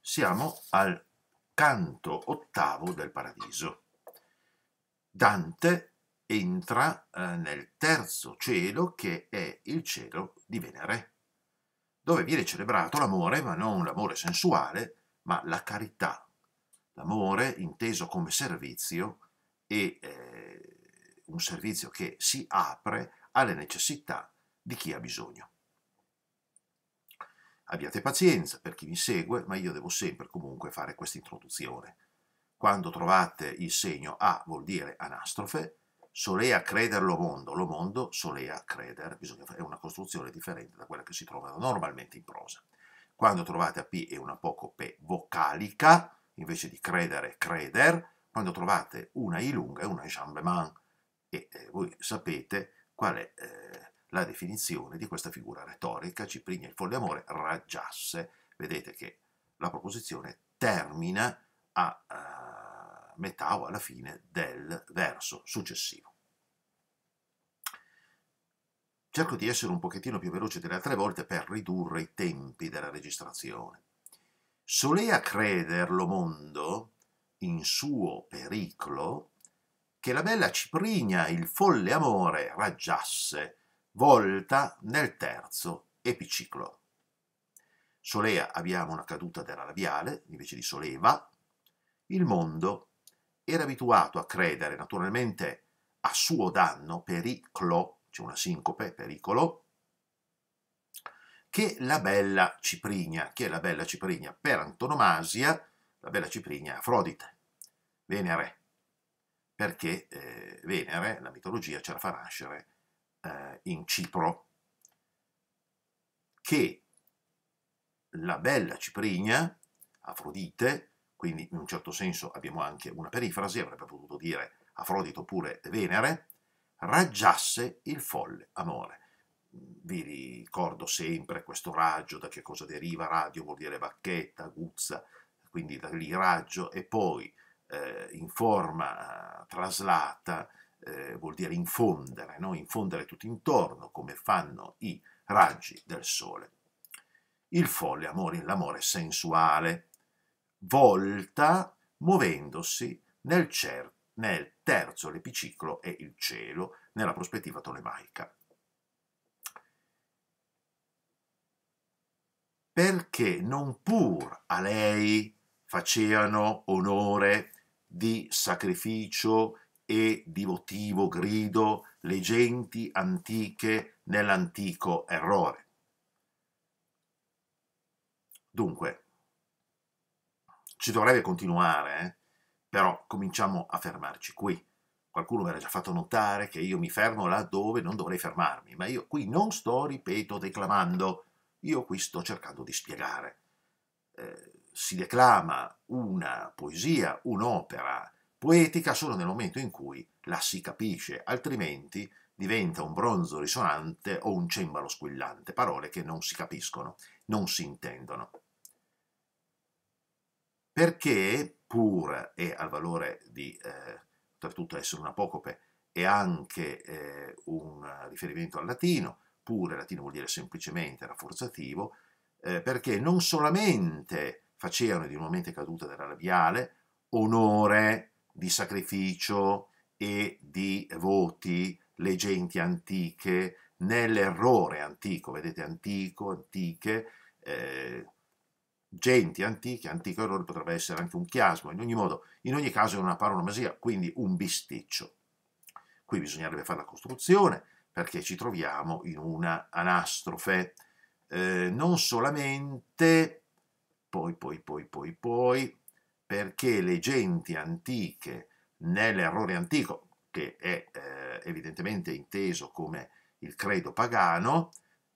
siamo al canto ottavo del paradiso. Dante entra eh, nel terzo cielo che è il cielo di Venere, dove viene celebrato l'amore, ma non l'amore sensuale, ma la carità, l'amore inteso come servizio e eh, un servizio che si apre alle necessità di chi ha bisogno. Abbiate pazienza per chi mi segue, ma io devo sempre comunque fare questa introduzione. Quando trovate il segno A vuol dire anastrofe, solea creder lo mondo, lo mondo solea creder, bisogna, è una costruzione differente da quella che si trova normalmente in prosa. Quando trovate a P e una poco P vocalica, invece di credere, creder, quando trovate una I lunga è una enjambement, e eh, voi sapete qual è... Eh, la definizione di questa figura retorica, Ciprigna il folle amore, raggiasse, vedete che la proposizione termina a uh, metà o alla fine del verso successivo. Cerco di essere un pochettino più veloce delle altre volte per ridurre i tempi della registrazione. Solea crederlo mondo, in suo periclo, che la bella Ciprigna il folle amore raggiasse volta nel terzo epiciclo. Solea abbiamo una caduta della labiale, invece di soleva. Il mondo era abituato a credere, naturalmente a suo danno, periclo, c'è cioè una sincope, pericolo, che la bella Ciprigna, che è la bella Ciprigna per antonomasia, la bella Ciprigna è Afrodite, Venere, perché eh, Venere, la mitologia, ce la fa nascere eh, in Cipro, che la bella Ciprigna, Afrodite, quindi in un certo senso abbiamo anche una perifrasi, avrebbe potuto dire Afrodito oppure Venere, raggiasse il folle amore. Vi ricordo sempre questo raggio, da che cosa deriva radio, vuol dire bacchetta, guzza, quindi da lì raggio, e poi eh, in forma eh, traslata eh, vuol dire infondere, no? infondere tutto intorno come fanno i raggi del sole. Il folle amore, l'amore sensuale, volta muovendosi nel, cer- nel terzo l'epiciclo e il cielo nella prospettiva tolemaica. Perché non pur a lei facevano onore di sacrificio, e di votivo grido le genti antiche nell'antico errore. Dunque, ci dovrebbe continuare, eh? però cominciamo a fermarci qui. Qualcuno mi era già fatto notare che io mi fermo là dove non dovrei fermarmi, ma io qui non sto, ripeto, declamando, io qui sto cercando di spiegare. Eh, si declama una poesia, un'opera, poetica solo nel momento in cui la si capisce, altrimenti diventa un bronzo risonante o un cembalo squillante, parole che non si capiscono, non si intendono. Perché, pur e al valore di, eh, tutto essere una pocope, è anche eh, un riferimento al latino, pure latino vuol dire semplicemente rafforzativo, eh, perché non solamente facevano di un momento caduta della labiale onore di sacrificio e di voti le genti antiche nell'errore antico, vedete antico, antiche, eh, genti antiche, antico errore potrebbe essere anche un chiasmo, in ogni modo, in ogni caso è una paronomasia, quindi un bisticcio. Qui bisognerebbe fare la costruzione perché ci troviamo in una anastrofe, eh, non solamente, poi, poi, poi, poi, poi, perché le genti antiche nell'errore antico, che è eh, evidentemente inteso come il credo pagano,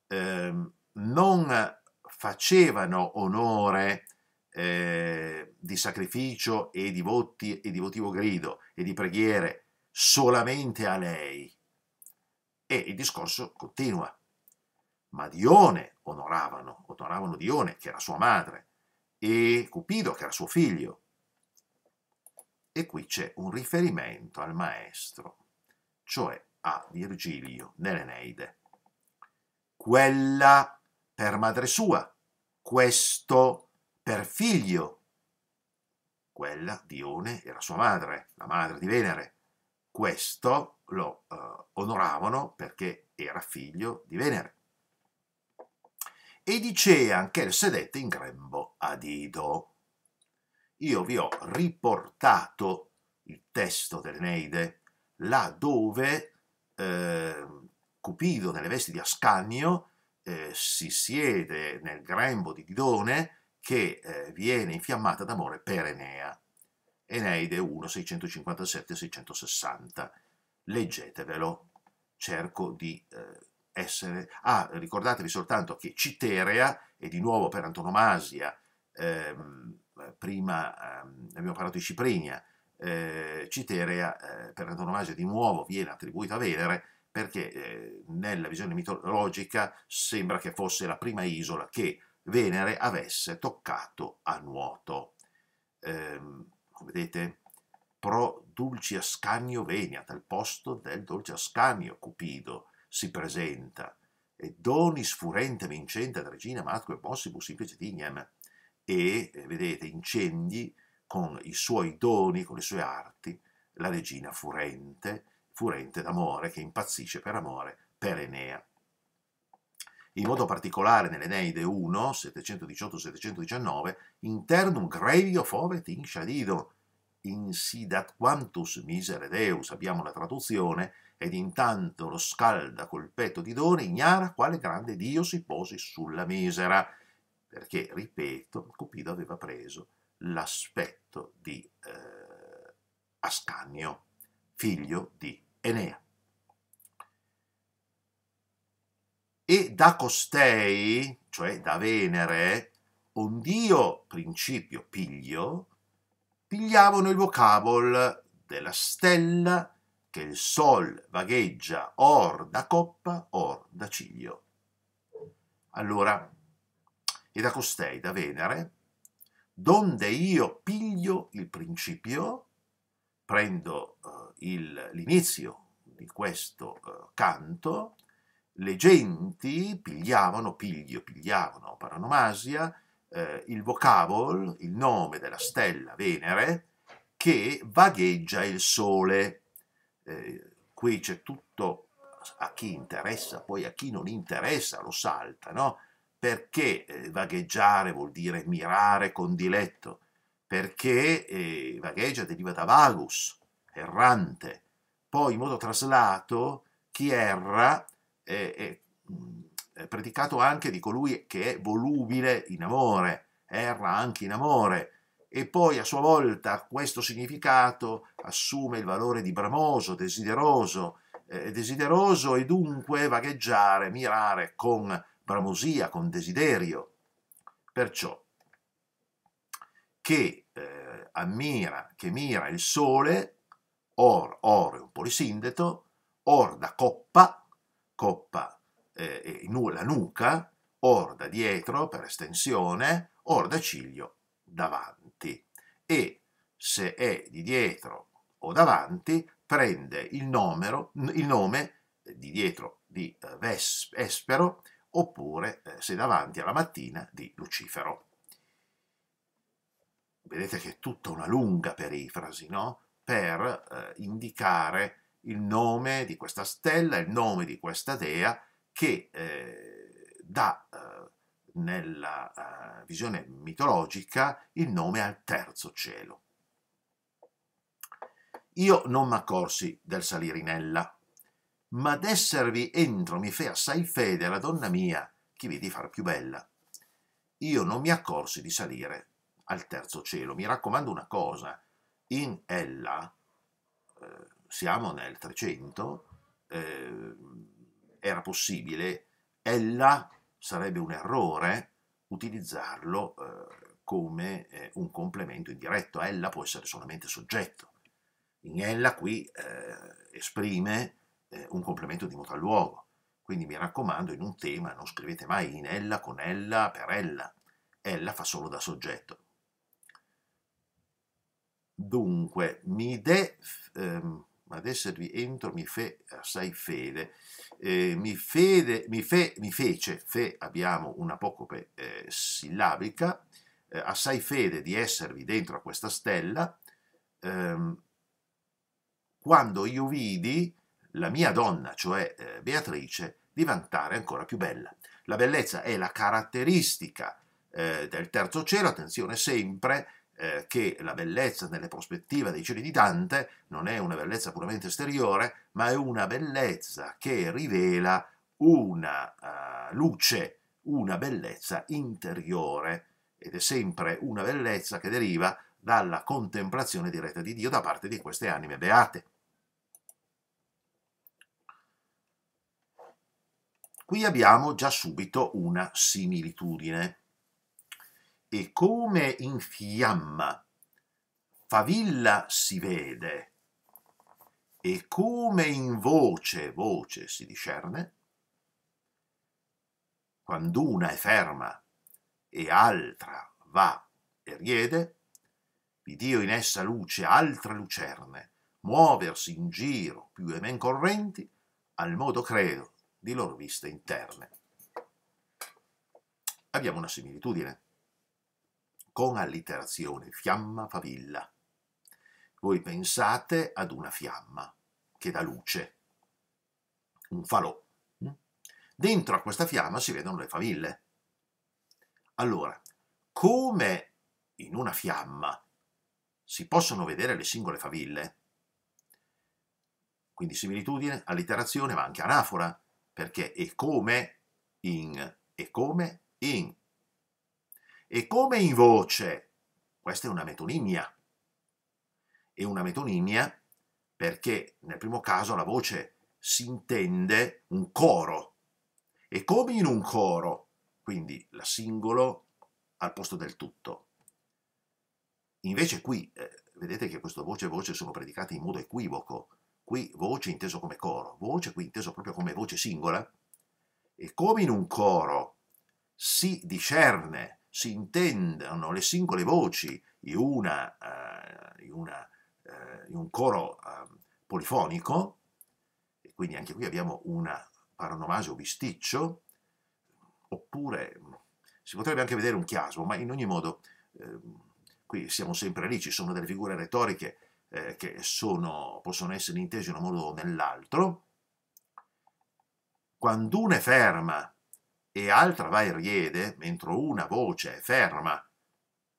eh, non facevano onore eh, di sacrificio e di, voti, e di votivo grido e di preghiere solamente a lei. E il discorso continua. Ma Dione onoravano, onoravano Dione, che era sua madre, e Cupido, che era suo figlio. E qui c'è un riferimento al maestro, cioè a Virgilio nell'Eneide. Quella per madre sua, questo per figlio. Quella Dione era sua madre, la madre di Venere. Questo lo eh, onoravano perché era figlio di Venere. E dicea che sedette in grembo a Dido io vi ho riportato il testo dell'Eneide là dove eh, Cupido nelle vesti di Ascanio eh, si siede nel grembo di Didone che eh, viene infiammata d'amore per Enea. Eneide 1, 657-660. Leggetevelo, cerco di eh, essere... Ah, ricordatevi soltanto che Citerea e di nuovo per antonomasia ehm, eh, prima ehm, abbiamo parlato di Ciprenia, eh, Citerea eh, per antonomasia di nuovo viene attribuita a Venere perché eh, nella visione mitologica sembra che fosse la prima isola che Venere avesse toccato a nuoto. Ehm, come vedete? Pro Dulcia ascanio Veniat, al posto del Dolce Ascanio Cupido si presenta e donis furente vincente ad regina matque possibus implice dignem e, eh, vedete, incendi con i suoi doni, con le sue arti, la regina furente, furente d'amore, che impazzisce per amore per Enea. In modo particolare nell'Eneide 1, 718-719, internum grevio fovet in shadido, insidat quantus misere Deus, abbiamo la traduzione, ed intanto lo scalda col petto di Done, ignara quale grande Dio si posi sulla misera perché, ripeto, Cupido aveva preso l'aspetto di eh, Ascanio, figlio di Enea. E da costei, cioè da Venere, un dio principio piglio, pigliavano il vocabol della stella che il sol vagheggia or da coppa or da ciglio. Allora, e da costei, da Venere, donde io piglio il principio, prendo eh, l'inizio di questo eh, canto, le genti pigliavano, piglio, pigliavano, paranomasia, eh, il vocabol, il nome della stella Venere, che vagheggia il sole. Eh, qui c'è tutto a chi interessa, poi a chi non interessa lo salta, no? perché eh, vagheggiare vuol dire mirare con diletto, perché eh, vagheggia deriva da vagus, errante. Poi, in modo traslato, chi erra è, mm, è predicato anche di colui che è volubile in amore, erra anche in amore, e poi a sua volta questo significato assume il valore di bramoso, desideroso, eh, desideroso e dunque vagheggiare, mirare con bramosia, con desiderio. Perciò che eh, ammira, che mira il sole, or, or è un polisindeto, or da coppa, coppa eh, la nuca, or da dietro per estensione, or da ciglio davanti. E se è di dietro o davanti, prende il, nomero, il nome di dietro di eh, vespero oppure eh, Sei davanti alla mattina di Lucifero. Vedete che è tutta una lunga perifrasi, no? Per eh, indicare il nome di questa stella, il nome di questa dea che eh, dà eh, nella eh, visione mitologica il nome al terzo cielo. Io non mi accorsi del Salirinella, ma d'esservi entro mi fe assai fede alla donna mia, che vidi far più bella. Io non mi accorsi di salire al terzo cielo. Mi raccomando una cosa, in ella, eh, siamo nel 300, eh, era possibile, ella sarebbe un errore utilizzarlo eh, come eh, un complemento indiretto. Ella può essere solamente soggetto. In ella qui eh, esprime eh, un complemento di al luogo. Quindi mi raccomando, in un tema non scrivete mai in ella, con ella, per ella. Ella fa solo da soggetto. Dunque, mi de... Ehm, ad esservi entro mi fe assai fede, eh, mi, fede mi, fe, mi fece, fe abbiamo una apocope eh, sillabica, eh, assai fede di esservi dentro a questa stella, ehm, quando io vidi la mia donna, cioè eh, Beatrice, diventare ancora più bella. La bellezza è la caratteristica eh, del terzo cielo, attenzione sempre eh, che la bellezza nelle prospettive dei cieli di Dante non è una bellezza puramente esteriore, ma è una bellezza che rivela una uh, luce, una bellezza interiore ed è sempre una bellezza che deriva dalla contemplazione diretta di Dio da parte di queste anime beate. Qui abbiamo già subito una similitudine. E come in fiamma favilla si vede, e come in voce voce si discerne, quando una è ferma e altra va e riede, di Dio in essa luce altre lucerne, muoversi in giro più e men correnti, al modo credo di loro viste interne. Abbiamo una similitudine con alliterazione, fiamma favilla. Voi pensate ad una fiamma che dà luce, un falò. Dentro a questa fiamma si vedono le faville. Allora, come in una fiamma si possono vedere le singole faville, quindi similitudine, alliterazione, ma anche anafora perché è come in, è come in. E come in voce, questa è una metonimia. È una metonimia perché nel primo caso la voce si intende un coro. E come in un coro, quindi la singolo al posto del tutto. Invece qui, eh, vedete che questo voce e voce sono predicate in modo equivoco, qui voce inteso come coro, voce qui inteso proprio come voce singola, e come in un coro si discerne, si intendono le singole voci in, una, uh, eh, in, una, uh, eh, in un coro uh, polifonico, e quindi anche qui abbiamo una paronomase o bisticcio, oppure si potrebbe anche vedere un chiasmo, ma in ogni modo eh, qui siamo sempre lì, ci sono delle figure retoriche eh, che sono, possono essere intesi in un modo o nell'altro, quando una è ferma e altra va e riede, mentre una voce è ferma,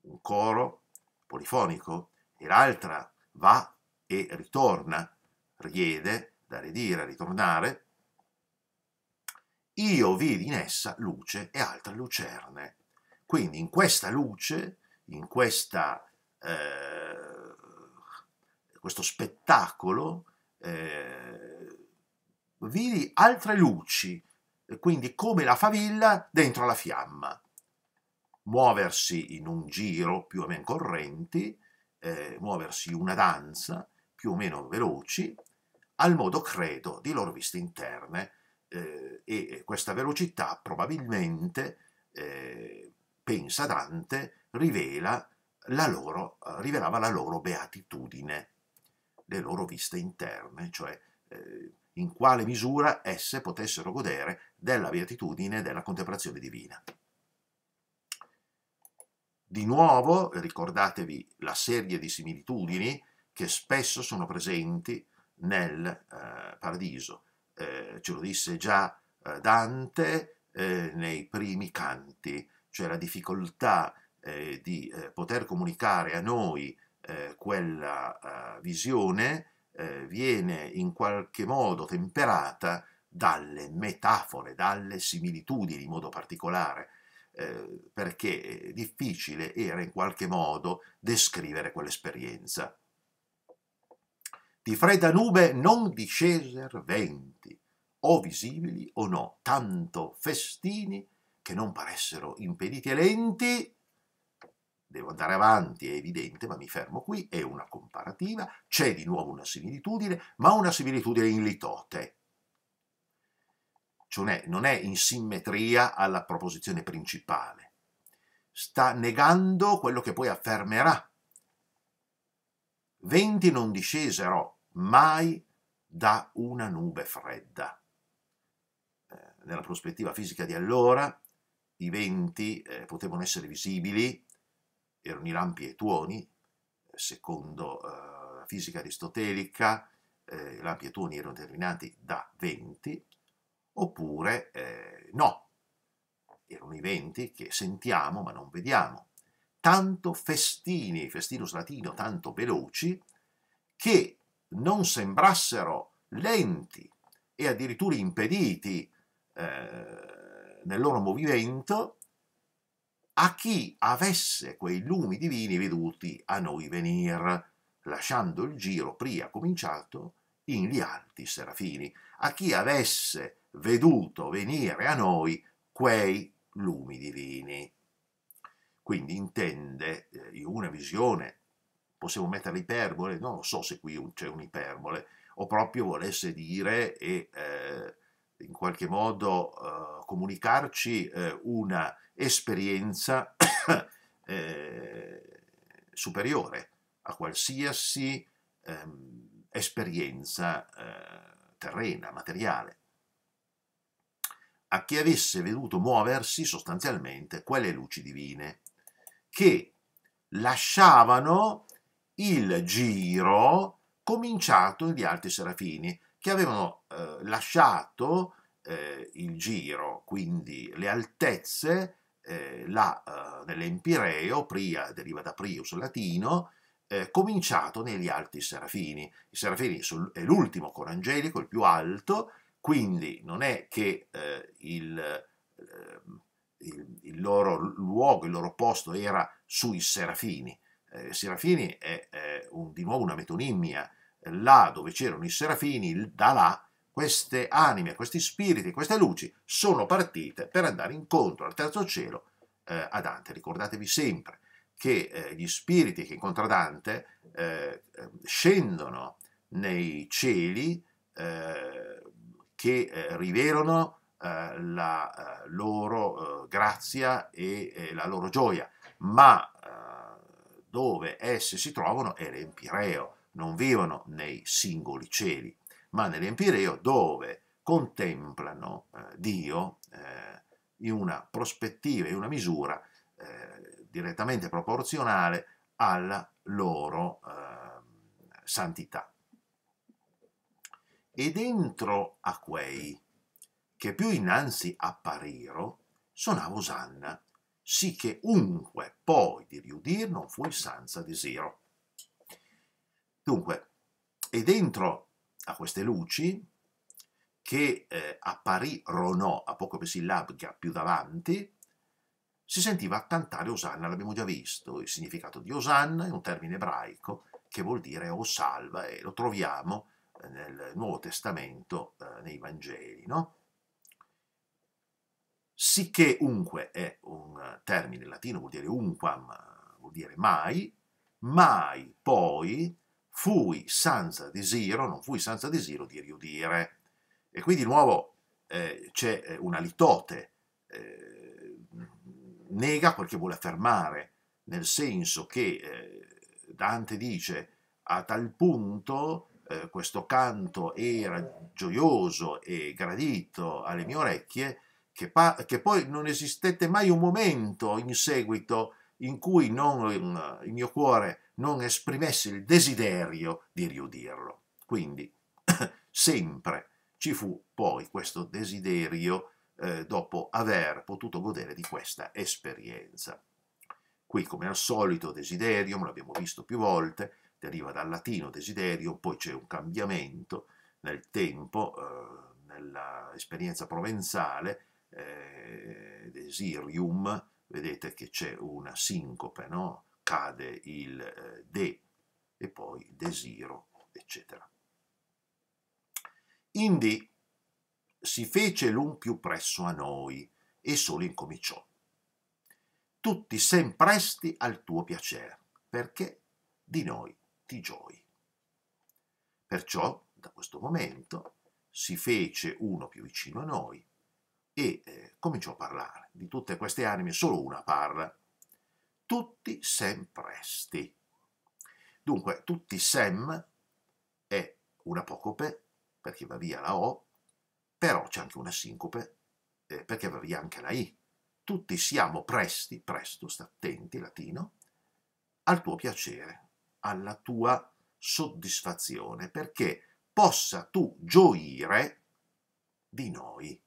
un coro polifonico, e l'altra va e ritorna, riede, da ridire, ritornare, io vidi in essa luce e altre lucerne. Quindi in questa luce, in questa eh, questo spettacolo eh, vidi altre luci, eh, quindi come la favilla dentro la fiamma. Muoversi in un giro più o meno correnti, eh, muoversi una danza più o meno veloci, al modo credo di loro viste interne eh, e questa velocità probabilmente, eh, pensa Dante, rivela la loro, rivelava la loro beatitudine le loro viste interne, cioè eh, in quale misura esse potessero godere della beatitudine e della contemplazione divina. Di nuovo, ricordatevi la serie di similitudini che spesso sono presenti nel eh, paradiso. Eh, ce lo disse già eh, Dante eh, nei primi canti, cioè la difficoltà eh, di poter comunicare a noi eh, quella eh, visione eh, viene in qualche modo temperata dalle metafore, dalle similitudini in modo particolare, eh, perché difficile era in qualche modo descrivere quell'esperienza. Di fredda nube non disceser venti, o visibili o no, tanto festini che non paressero impediti e lenti, devo andare avanti, è evidente, ma mi fermo qui, è una comparativa, c'è di nuovo una similitudine, ma una similitudine in litote. Cioè non è in simmetria alla proposizione principale. Sta negando quello che poi affermerà. Venti non discesero mai da una nube fredda. Eh, nella prospettiva fisica di allora, i venti eh, potevano essere visibili erano i lampi e i tuoni, eh, secondo eh, la eh, fisica aristotelica, eh, i lampi e i tuoni erano determinati da venti, oppure eh, no, erano i venti che sentiamo ma non vediamo. Tanto festini, festinus latino, tanto veloci, che non sembrassero lenti e addirittura impediti eh, nel loro movimento a chi avesse quei lumi divini veduti a noi venir, lasciando il giro pria cominciato in gli alti serafini, a chi avesse veduto venire a noi quei lumi divini. Quindi intende eh, in una visione, possiamo mettere iperbole, non so se qui c'è un'iperbole, o proprio volesse dire e eh, in qualche modo eh, comunicarci eh, una esperienza eh, superiore a qualsiasi ehm, esperienza eh, terrena, materiale, a chi avesse veduto muoversi sostanzialmente quelle luci divine che lasciavano il giro cominciato negli altri serafini, che avevano eh, lasciato eh, il giro, quindi le altezze, eh, là eh, nell'Empireo, Pria deriva da Prius latino, eh, cominciato negli alti serafini. I serafini sul, è l'ultimo coro angelico, il più alto, quindi non è che il... Il, il, loro luogo, il loro posto era sui serafini. Eh, serafini è, è un, di nuovo una metonimia, là dove c'erano i serafini, da là, queste anime, questi spiriti, queste luci sono partite per andare incontro al terzo cielo eh, a Dante. Ricordatevi sempre che eh, gli spiriti che incontra Dante eh, eh scendono nei cieli eh, che eh, rivelano la loro grazia e la loro gioia, ma dove esse si trovano è l'Empireo, non vivono nei singoli cieli, ma nell'Empireo dove contemplano eh, Dio eh, in una prospettiva, in una misura eh, direttamente proporzionale alla loro eh, santità. E dentro a quei che più innanzi appariro, sonava osanna, sì che unque poi di riudir non fu senza desiro. Dunque, e dentro a queste luci, che eh, apparirono a poco per sillabga più davanti, si sentiva cantare Osanna, l'abbiamo già visto, il significato di Osanna è un termine ebraico che vuol dire o salva e lo troviamo eh, nel Nuovo Testamento, eh, nei Vangeli. No? Sicché unque è un termine latino, vuol dire unquam, vuol dire mai, mai poi fui senza desiro, non fui senza desiro di riudire. E qui di nuovo eh, c'è eh, una litote, eh, nega quel che vuole affermare, nel senso che eh, Dante dice a tal punto eh, questo canto era gioioso e gradito alle mie orecchie che, che poi non esistette mai un momento in seguito in cui non, eh, il mio cuore non esprimesse il desiderio di riudirlo. Quindi, sempre ci fu poi questo desiderio eh, dopo aver potuto godere di questa esperienza. Qui, come al solito, desiderium, l'abbiamo visto più volte, deriva dal latino desiderio, poi c'è un cambiamento nel tempo, eh, nell'esperienza provenzale, eh, desirium, vedete che c'è una sincope, no? cade il eh, de e poi desiro, eccetera. Indi si fece l'un più presso a noi e solo incominciò. Tutti sempresti al tuo piacere, perché di noi ti gioi. Perciò, da questo momento, si fece uno più vicino a noi e eh, cominciò a parlare. Di tutte queste anime solo una parla, tutti sempresti. Dunque, tutti sem è una pocope, perché va via la O, però c'è anche una sincope, eh, perché va via anche la I. Tutti siamo presti, presto, sta attenti, latino, al tuo piacere, alla tua soddisfazione, perché possa tu gioire di noi,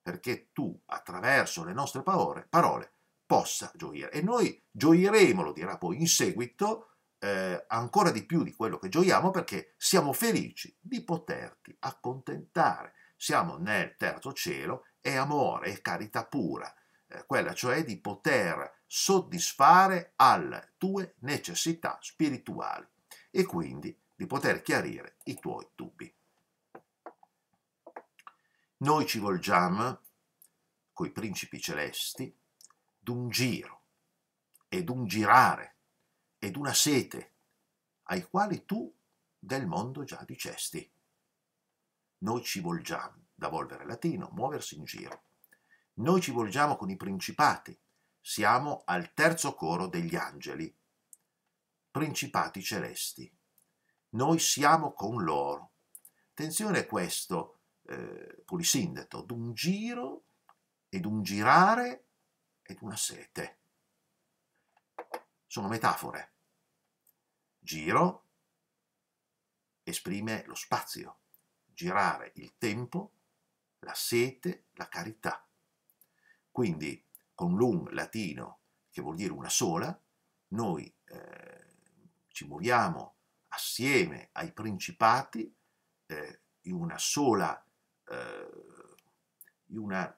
perché tu attraverso le nostre parole, parole possa gioire. E noi gioiremo, lo dirà poi in seguito, eh, ancora di più di quello che gioiamo perché siamo felici di poterti accontentare. Siamo nel terzo cielo, è amore, è carità pura, eh, quella cioè di poter soddisfare alle tue necessità spirituali e quindi di poter chiarire i tuoi dubbi. Noi ci volgiamo coi principi celesti d'un giro e d'un girare e d'una sete ai quali tu del mondo già dicesti. Noi ci volgiamo, da volvere latino, muoversi in giro. Noi ci volgiamo con i principati, siamo al terzo coro degli angeli, principati celesti. Noi siamo con loro. Attenzione a questo eh, polisindeto, d'un giro ed un girare ed una sete. Sono metafore. Giro esprime lo spazio, girare il tempo, la sete, la carità. Quindi con l'un latino, che vuol dire una sola, noi eh, ci muoviamo assieme ai principati eh, in una sola, eh, in una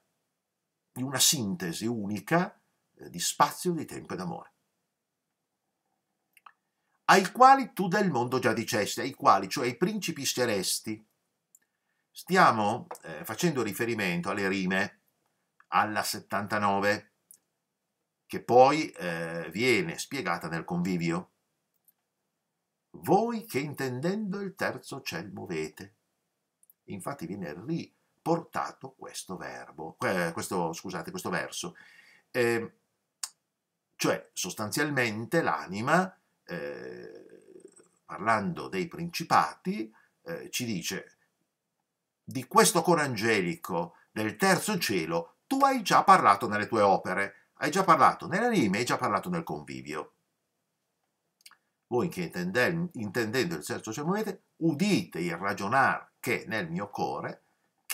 di una sintesi unica eh, di spazio, di tempo e d'amore. Ai quali tu del mondo già dicesti, ai quali, cioè ai principi celesti. Stiamo eh, facendo riferimento alle rime, alla 79, che poi eh, viene spiegata nel convivio. Voi che intendendo il terzo ciel muovete. Infatti viene ri portato questo verbo, questo, scusate, questo verso. Eh, cioè, sostanzialmente l'anima, eh, parlando dei principati, eh, ci dice di questo coro angelico del terzo cielo tu hai già parlato nelle tue opere, hai già parlato nelle rime, hai già parlato nel convivio. Voi che intendendo il terzo cielo, udite il ragionare che nel mio cuore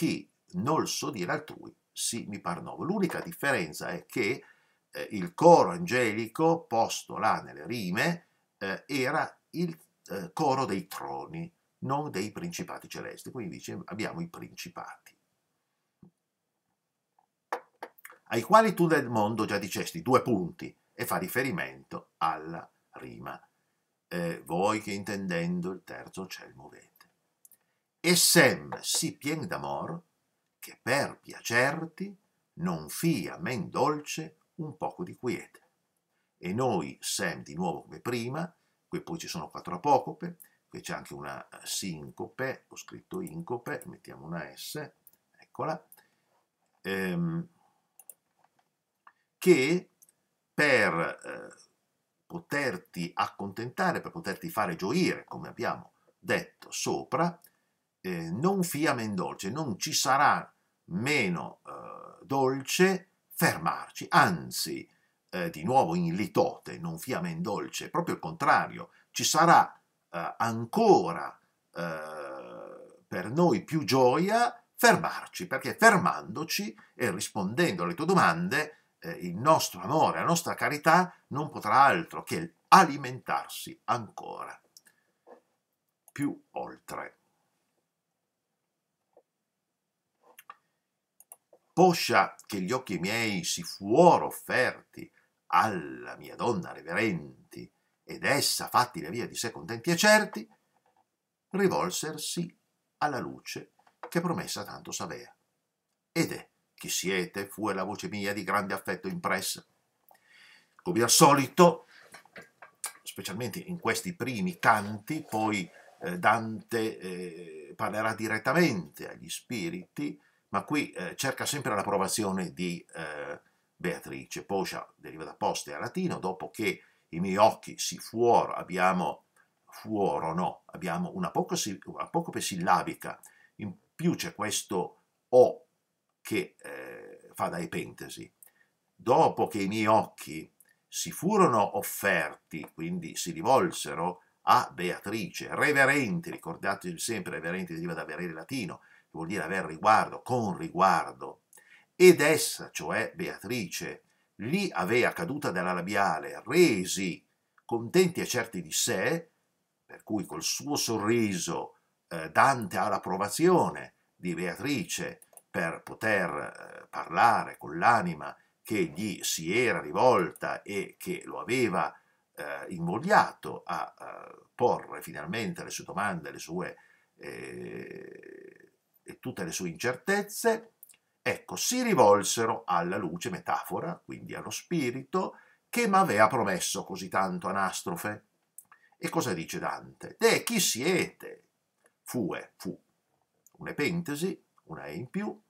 che non so dire altrui, sì mi par novo. L'unica differenza è che eh, il coro angelico, posto là nelle rime, eh, era il eh, coro dei troni, non dei principati celesti. Quindi dice abbiamo i principati. Ai quali tu nel mondo già dicesti due punti e fa riferimento alla rima. Eh, voi che intendendo il terzo ciel movete e sem si pien d'amor che per piacerti non fia men dolce un poco di quiete. E noi sem di nuovo come prima, qui poi ci sono quattro apocope, qui c'è anche una sincope, ho scritto incope, mettiamo una S, eccola, ehm, che per eh, poterti accontentare, per poterti fare gioire, come abbiamo detto sopra, eh, non men dolce, non ci sarà meno eh, dolce fermarci, anzi, eh, di nuovo in litote, non men dolce, proprio il contrario, ci sarà eh, ancora eh, per noi più gioia fermarci, perché fermandoci e rispondendo alle tue domande, eh, il nostro amore, la nostra carità non potrà altro che alimentarsi ancora più oltre. poscia che gli occhi miei si fuoro offerti alla mia donna reverenti, ed essa fatti la via di sé contenti e certi, rivolsersi alla luce che promessa tanto s'avea. Ed è, chi siete, fu la voce mia di grande affetto impressa. Come al solito, specialmente in questi primi canti, poi eh, Dante eh, parlerà direttamente agli spiriti, ma qui eh, cerca sempre l'approvazione di eh, Beatrice. Poscia deriva da poste a latino, dopo che i miei occhi si fuor, abbiamo, no, abbiamo una apocope sillabica, in più c'è questo O che eh, fa da epentesi. Dopo che i miei occhi si furono offerti, quindi si rivolsero a Beatrice, reverenti, ricordate sempre, reverenti deriva da verere latino, vuol dire aver riguardo, con riguardo. Ed essa, cioè Beatrice, li avea caduta dalla labiale, resi contenti e certi di sé, per cui col suo sorriso eh, Dante ha l'approvazione di Beatrice per poter eh, parlare con l'anima che gli si era rivolta e che lo aveva eh, invogliato a eh, porre finalmente le sue domande, le sue eh, e tutte le sue incertezze, ecco, si rivolsero alla luce, metafora, quindi allo spirito, che m'avea promesso così tanto anastrofe. E cosa dice Dante? De chi siete? Fue, fu. Un'epentesi, una E in più,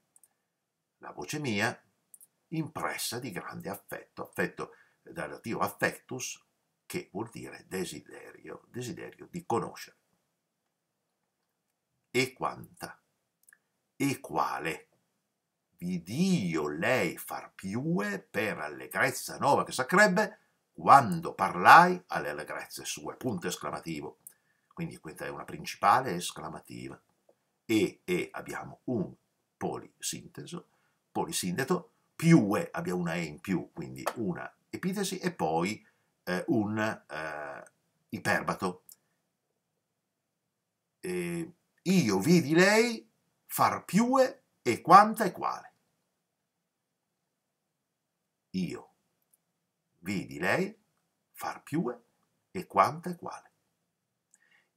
la voce mia, impressa di grande affetto, affetto dal latino affectus, che vuol dire desiderio, desiderio di conoscere. E quanta e quale vid'io lei far piue per allegrezza nuova che sacrebbe quando parlai alle allegrezze sue, punto esclamativo. Quindi questa è una principale esclamativa. E, e abbiamo un polisinteso, polisindeto, piue abbiamo una e in più, quindi una epitesi, e poi eh, un eh, iperbato. E io vidi lei far più e quanta e quale. Io vidi lei far più e quanta e quale.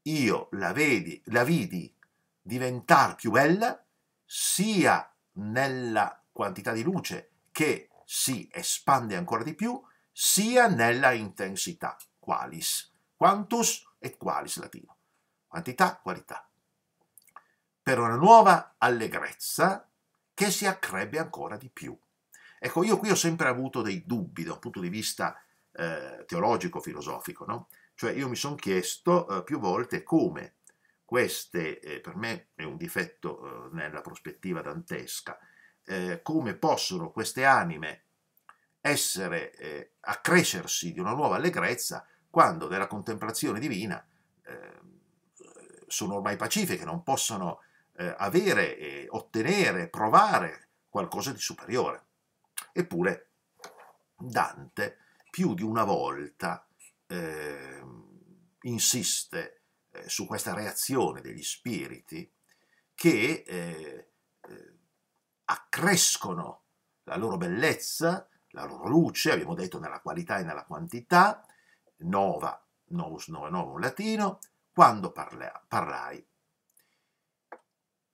Io la, vedi, la vidi diventar più bella sia nella quantità di luce che si espande ancora di più, sia nella intensità, qualis, quantus e qualis latino, quantità, qualità per una nuova allegrezza che si accrebbe ancora di più. Ecco, io qui ho sempre avuto dei dubbi da un punto di vista eh, teologico, filosofico, no? Cioè io mi sono chiesto eh, più volte come queste, eh, per me è un difetto eh, nella prospettiva dantesca, eh, come possono queste anime essere, eh, accrescersi di una nuova allegrezza quando nella contemplazione divina sono ormai pacifiche, non possono eh, avere, eh, ottenere, provare qualcosa di superiore. Eppure Dante più di una volta ehm, eh, insiste su questa reazione degli spiriti che eh, eh, accrescono la loro bellezza, la loro luce, abbiamo detto nella qualità e nella quantità, nova, novus nova, novum latino, quando parla, parlai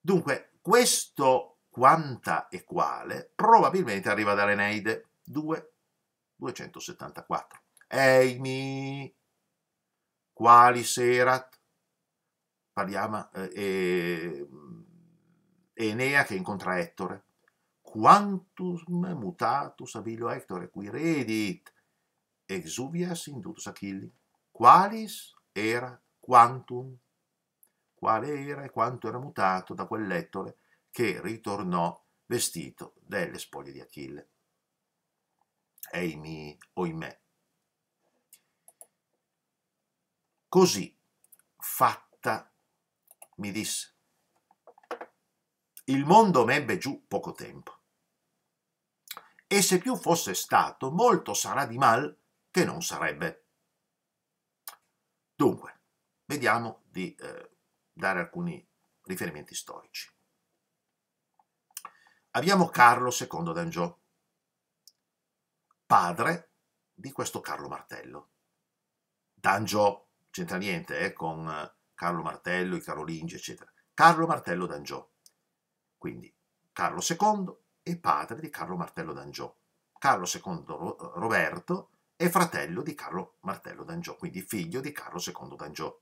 Dunque, questo quanta e quale probabilmente arriva dall'Eneide 2, 274. Eimi, quali serat? Parliamo, eh, eh, Enea che incontra Ettore. Quantum mutatus avilio Ettore, qui redit, exuvias indutus Achilli. Qualis era quantum quale era e quanto era mutato da quell'Ettore che ritornò vestito delle spoglie di Achille. Eimi, oimè. Così, fatta, mi disse. Il mondo m'ebbe giù poco tempo. E se più fosse stato, molto sarà di mal che non sarebbe. Dunque, vediamo di eh, dare alcuni riferimenti storici. Abbiamo Carlo II d'Angiò, padre di questo Carlo Martello. D'Angiò c'entra niente eh, con eh, Carlo Martello, i Carolingi, eccetera. Carlo Martello d'Angiò, quindi Carlo II è padre di Carlo Martello d'Angiò. Carlo II Roberto è fratello di Carlo Martello d'Angiò, quindi figlio di Carlo II d'Angiò.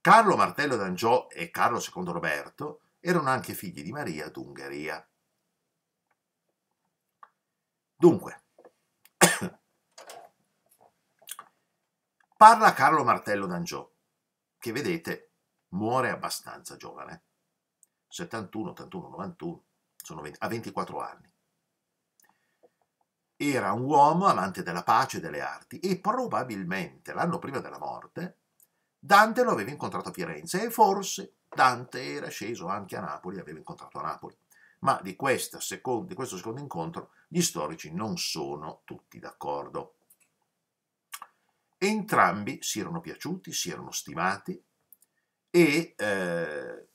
Carlo Martello d'Angiò e Carlo II Roberto erano anche figli di Maria d'Ungheria. Dunque, parla Carlo Martello d'Angiò, che vedete muore abbastanza giovane, 71, 81, 91, sono 20, a 24 anni. Era un uomo amante della pace e delle arti e probabilmente l'anno prima della morte Dante lo aveva incontrato a Firenze e forse Dante era sceso anche a Napoli, aveva incontrato a Napoli. Ma di, seconda, di questo secondo incontro gli storici non sono tutti d'accordo. Entrambi si erano piaciuti, si erano stimati e eh,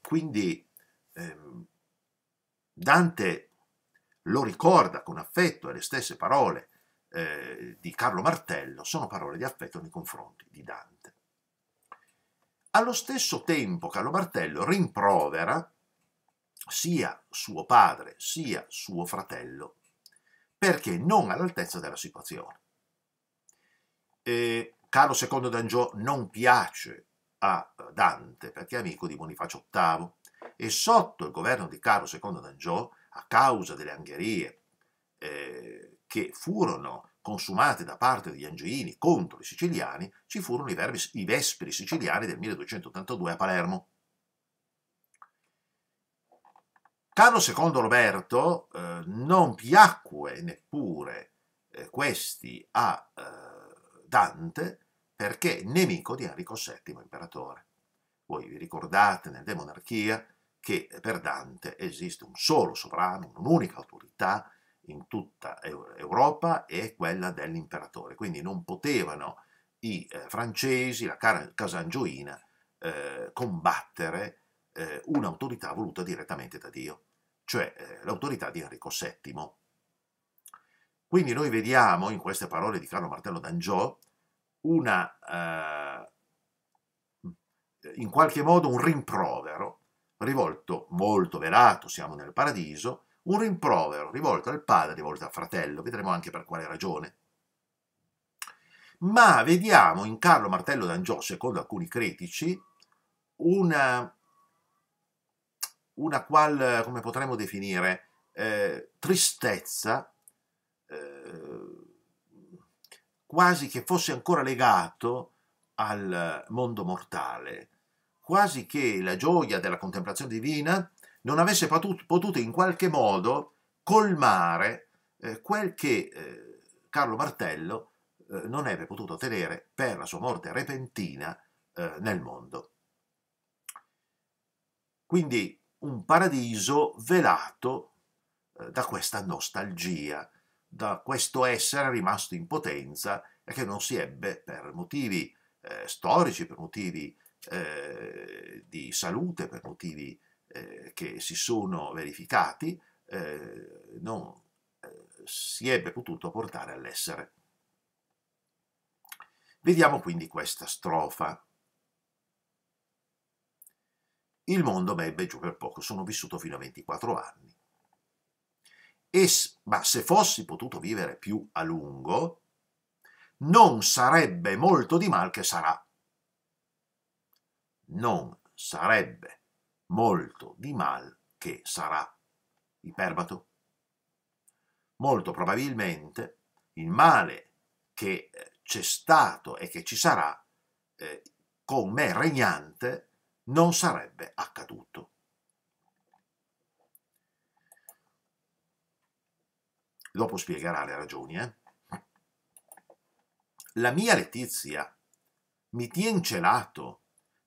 quindi eh, Dante lo ricorda con affetto e le stesse parole eh, di Carlo Martello sono parole di affetto nei confronti di Dante. Allo stesso tempo Carlo Martello rimprovera sia suo padre sia suo fratello perché non all'altezza della situazione. E Carlo II d'Angiò non piace a Dante perché è amico di Bonifacio VIII e sotto il governo di Carlo II d'Angiò, a causa delle angherie eh, che furono consumate da parte degli angioini contro i siciliani, ci furono i, verbi, i Vesperi siciliani del 1282 a Palermo. Carlo II Roberto eh, non piacque neppure eh, questi a eh, Dante perché nemico di Enrico VII imperatore. Voi vi ricordate nel De Monarchia che per Dante esiste un solo sovrano, un'unica autorità in tutta Europa e quella dell'imperatore. Quindi non potevano i eh, francesi, la Casangioina, eh, combattere eh, un'autorità voluta direttamente da Dio, cioè eh, l'autorità di Enrico VII. Quindi noi vediamo in queste parole di Carlo Martello d'Angiò una, eh, in qualche modo un rimprovero rivolto molto velato, siamo nel paradiso, un rimprovero rivolto al padre, rivolto al fratello, vedremo anche per quale ragione. Ma vediamo in Carlo Martello d'Angiò, secondo alcuni critici, una, una qual, come potremmo definire, eh, tristezza, eh, quasi che fosse ancora legato al mondo mortale, quasi che la gioia della contemplazione divina non avesse potuto in qualche modo colmare eh, quel che eh, Carlo Martello eh, non ebbe potuto ottenere per la sua morte repentina nel mondo. Quindi un paradiso velato da questa nostalgia, da questo essere rimasto in potenza e che non si ebbe per motivi storici, per motivi di salute, per motivi eh, che si sono verificati eh, non eh, si ebbe potuto portare all'essere. Vediamo quindi questa strofa. Il mondo m'ebbe giù per poco, sono vissuto fino a 24 anni. E, ma se fossi potuto vivere più a lungo, non sarebbe molto di mal che sarà. Non sarebbe molto di mal che sarà. Iperbato. Molto probabilmente il male che eh, c'è stato e che ci sarà eh, con me regnante non sarebbe accaduto. Dopo spiegherà le ragioni. Eh? La mia Letizia mi tien celato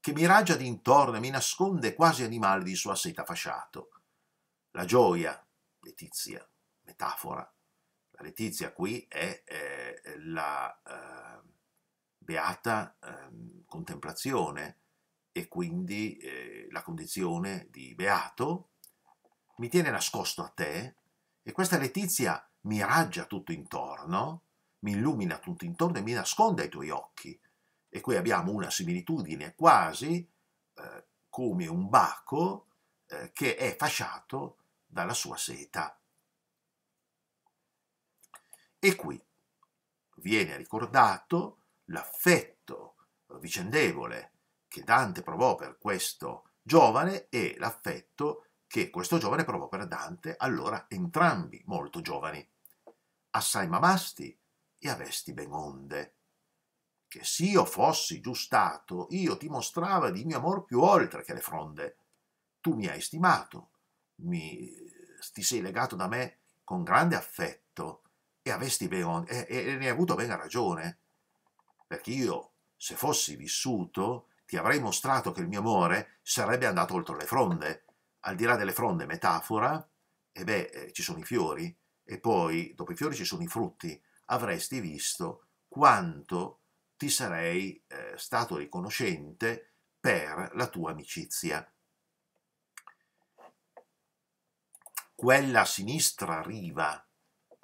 che mi raggia d'intorno e mi nasconde quasi animale di sua seta fasciato. La gioia, Letizia, metafora. La Letizia qui è, è la eh, beata eh, contemplazione e quindi eh, la condizione di beato. Mi tiene nascosto a te e questa Letizia mi raggia tutto intorno, mi illumina tutto intorno e mi nasconde ai tuoi occhi. E qui abbiamo una similitudine quasi eh, come un bacco eh, che è fasciato dalla sua seta. E qui viene ricordato l'affetto vicendevole che Dante provò per questo giovane e l'affetto che questo giovane provò per Dante, allora entrambi molto giovani, assai mamasti e avesti ben onde che io fossi giustato, io ti mostrava di mio amor più oltre che le fronde. Tu mi hai stimato, mi, ti sei legato da me con grande affetto e, ben, e, e ne hai avuto ben ragione, perché io, se fossi vissuto, ti avrei mostrato che il mio amore sarebbe andato oltre le fronde. Al di là delle fronde, metafora, e beh, eh, ci sono i fiori, e poi, dopo i fiori, ci sono i frutti. Avresti visto quanto ti sarei eh, stato riconoscente per la tua amicizia. Quella sinistra riva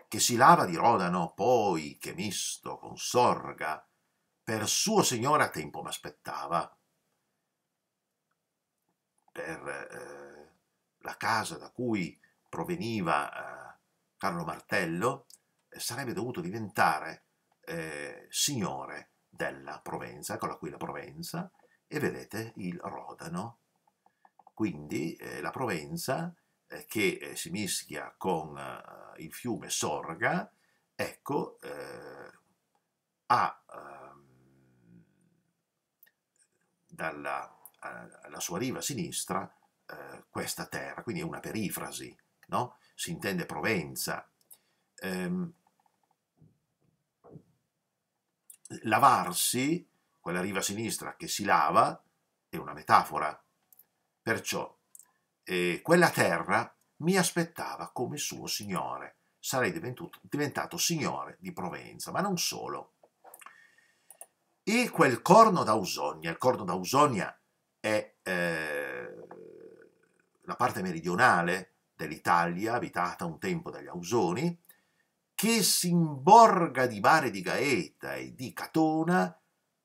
che si lava di rodano poi che misto con sorga per suo signore a tempo m'aspettava per eh, la casa da cui proveniva eh, Carlo Martello eh, sarebbe dovuto diventare eh, signore della Provenza, la cui la Provenza, e vedete il Rodano. Quindi eh, la Provenza eh, che eh, si mischia con eh, il fiume Sorga, ecco, eh, ha ehm, dalla alla sua riva sinistra eh, questa terra, quindi è una perifrasi, no? si intende Provenza. Ehm, lavarsi, quella riva sinistra che si lava, è una metafora. Perciò eh, quella terra mi aspettava come suo signore, sarei diventato signore di Provenza, ma non solo. E quel corno d'Ausonia, il corno d'Ausonia è eh, la parte meridionale dell'Italia abitata un tempo dagli Ausoni, che si imborga di mare di Gaeta e di Catona,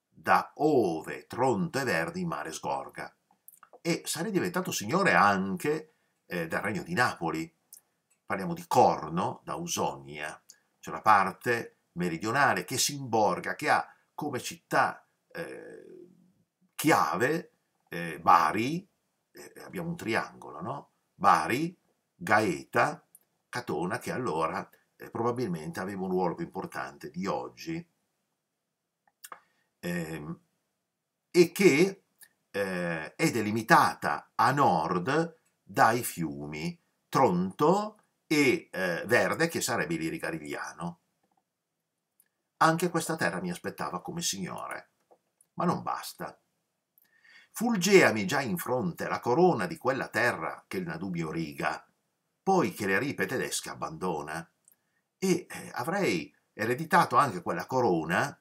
da ove Tronto e Verdi mare sgorga. E sarei diventato signore anche eh, del regno di Napoli. Parliamo di Corno da Usonia, cioè la parte meridionale che si imborga, che ha come città eh, chiave eh, Bari, eh, abbiamo un triangolo, no? Bari, Gaeta, Catona, che allora eh, probabilmente aveva un ruolo più importante di oggi ehm, e che eh, è delimitata a nord dai fiumi Tronto e eh, Verde, che sarebbe l'Irigarigliano. Anche questa terra mi aspettava come signore, ma non basta. Fulgeami già in fronte la corona di quella terra che il Nadubio riga, poi che ripe tedesche abbandona e eh, avrei ereditato anche quella corona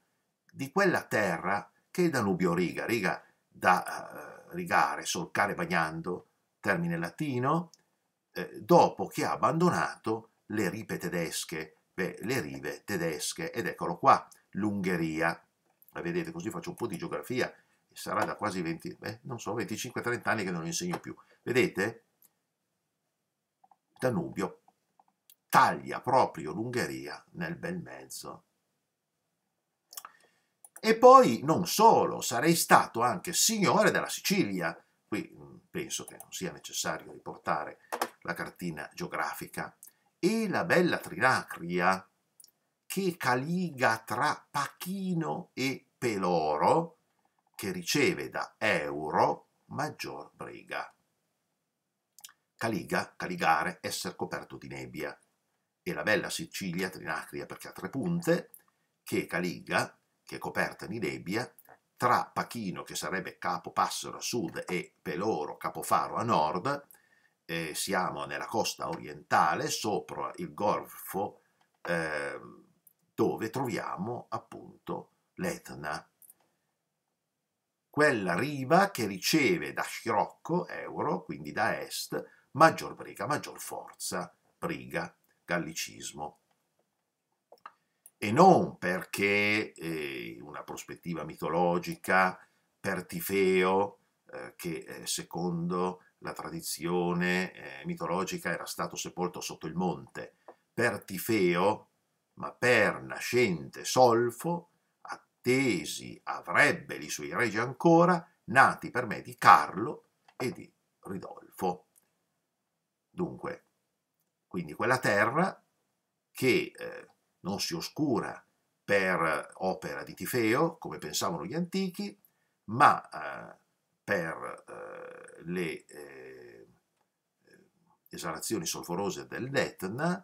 di quella terra che il Danubio riga, riga da eh, rigare, solcare bagnando, termine latino, eh, dopo che ha abbandonato le ripe tedesche, beh, le rive tedesche, ed eccolo qua, l'Ungheria. La eh, vedete, così faccio un po' di geografia, sarà da quasi 20, eh, non so, 25-30 anni che non lo insegno più. Vedete? Danubio, taglia proprio l'Ungheria nel bel mezzo. E poi non solo, sarei stato anche signore della Sicilia. Qui mm, penso che non sia necessario riportare la cartina geografica. E la bella Trinacria, che caliga tra Pachino e Peloro, che riceve da Euro maggior briga. Caliga, caligare, essere coperto di nebbia e la bella Sicilia Trinacria perché ha tre punte, che Caliga, che è coperta di nebbia, tra Pachino, che sarebbe Capo Passero a sud, e Peloro, Capofaro a nord, eh, siamo nella costa orientale, sopra il golfo, eh, dove troviamo appunto l'Etna. Quella riva che riceve da scirocco, euro, quindi da est, maggior briga, maggior forza, briga gallicismo e non perché eh, una prospettiva mitologica per Tifeo eh, che eh, secondo la tradizione eh, mitologica era stato sepolto sotto il monte per Tifeo ma per nascente Solfo attesi avrebbe i suoi regi ancora nati per me di Carlo e di Ridolfo dunque quindi quella terra che eh, non si oscura per opera di Tifeo, come pensavano gli antichi, ma eh, per eh, le eh, esalazioni solforose dell'Etna,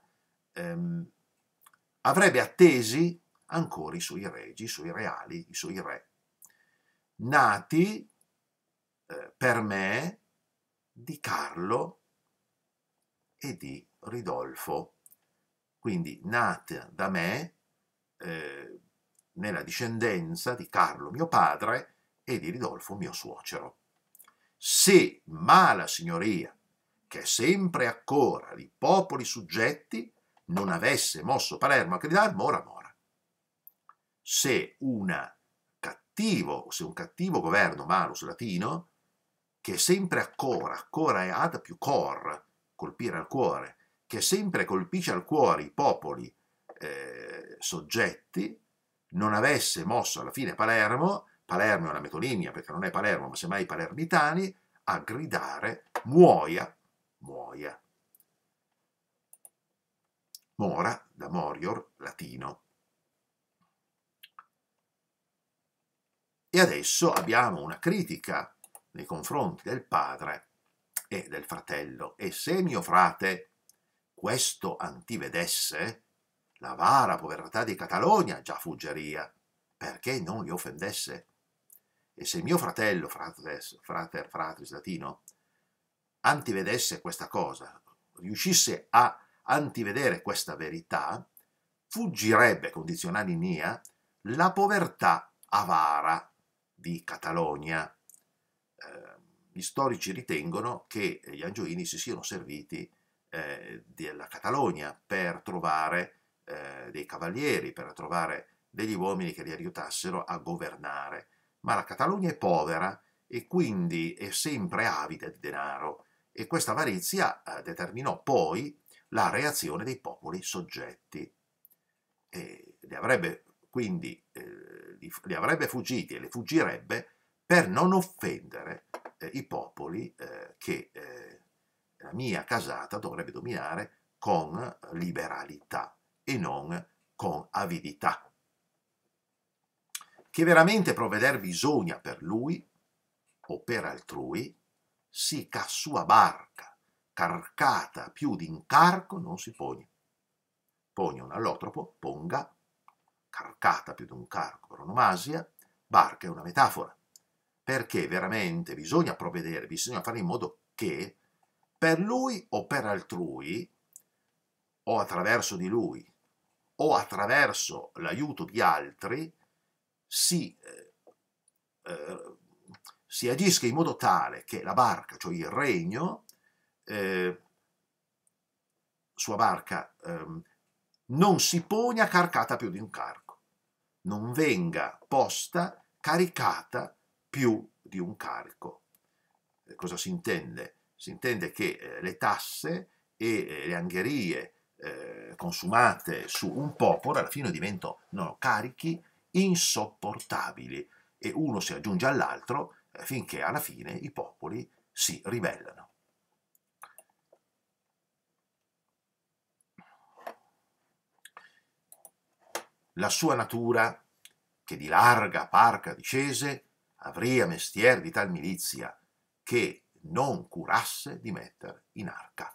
ehm, avrebbe attesi ancora i suoi regi, i suoi reali, i suoi re, nati eh, per me di Carlo e di Ridolfo. Quindi nata da me eh, nella discendenza di Carlo mio padre e di Ridolfo mio suocero. Se ma la signoria, che è sempre ancora di popoli soggetti, non avesse mosso Palermo a gridar mora mora. Se una cattivo, se un cattivo governo malus latino, che è sempre ancora, ancora e ad più cor, colpire al cuore, che sempre colpisce al cuore i popoli eh, soggetti, non avesse mosso alla fine Palermo, Palermo è una metonimia perché non è Palermo ma semmai i palermitani, a gridare muoia, muoia. Mora da morior latino. E adesso abbiamo una critica nei confronti del padre e del fratello. E se mio frate questo antivedesse, l'avara povertà di Catalogna già fuggeria, perché non li offendesse? E se mio fratello, fratres, frater, fratris latino, antivedesse questa cosa, riuscisse a antivedere questa verità, fuggirebbe, condizionali nia, la povertà avara di Catalogna. Eh, gli storici ritengono che gli angioini si siano serviti eh, della Catalogna per trovare eh, dei cavalieri, per trovare degli uomini che li aiutassero a governare. Ma la Catalogna è povera e quindi è sempre avida di denaro e questa avarizia eh, determinò poi la reazione dei popoli soggetti. E li avrebbe quindi eh, li, li, avrebbe fuggiti e le fuggirebbe per non offendere eh, i popoli eh, che la mia casata dovrebbe dominare con liberalità e non con avidità. Che veramente provveder bisogna per lui o per altrui, sì ch'a sua barca, carcata più d'incarco non si pone. Pone un allotropo, ponga, carcata più d'un carco, pronomasia, barca è una metafora, perché veramente bisogna provvedere, bisogna fare in modo che per lui o per altrui, o attraverso di lui, o attraverso l'aiuto di altri, si, eh, eh si, agisca in modo tale che la barca, cioè il regno, eh, sua barca, ehm, non si pone carcata più di un carco, non venga posta caricata più di un carico. Eh, cosa si intende? si intende che eh, le tasse e eh, le angherie eh, consumate su un popolo alla fine diventano carichi insopportabili e uno si aggiunge all'altro finché alla fine i popoli si ribellano. La sua natura, che di larga parca discese, avria mestier di tal milizia, che non curasse di mettere in arca.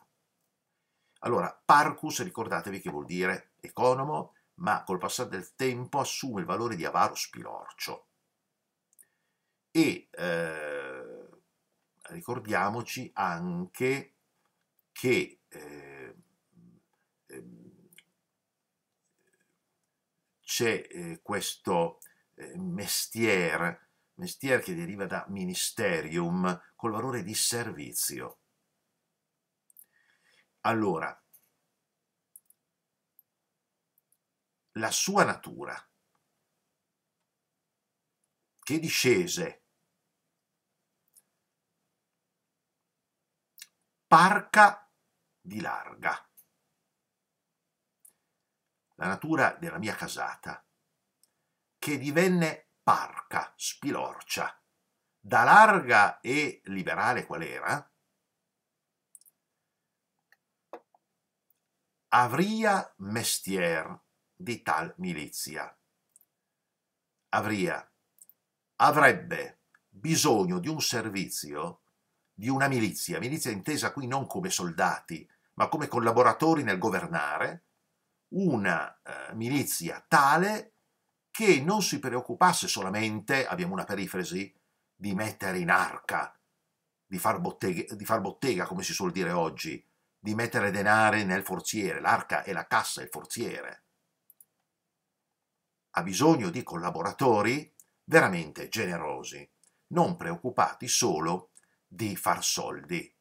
Allora, parcus, ricordatevi che vuol dire economo, ma col passare del tempo assume il valore di avaro spilorcio. E eh, ricordiamoci anche che eh, ehm, eh, c'è questo eh, mestiere mestiere che deriva da ministerium col valore di servizio. Allora, la sua natura che discese parca di larga. La natura della mia casata che divenne parca, spilorcia, da larga e liberale qual era, avria mestier di tal milizia. Avria, avrebbe bisogno di un servizio di una milizia, milizia intesa qui non come soldati, ma come collaboratori nel governare, una eh, milizia tale che non si preoccupasse solamente, abbiamo una perifrasi, di mettere in arca, di far, bottega, di far bottega come si suol dire oggi, di mettere denari nel forziere, l'arca è la cassa, è il forziere. Ha bisogno di collaboratori veramente generosi, non preoccupati solo di far soldi.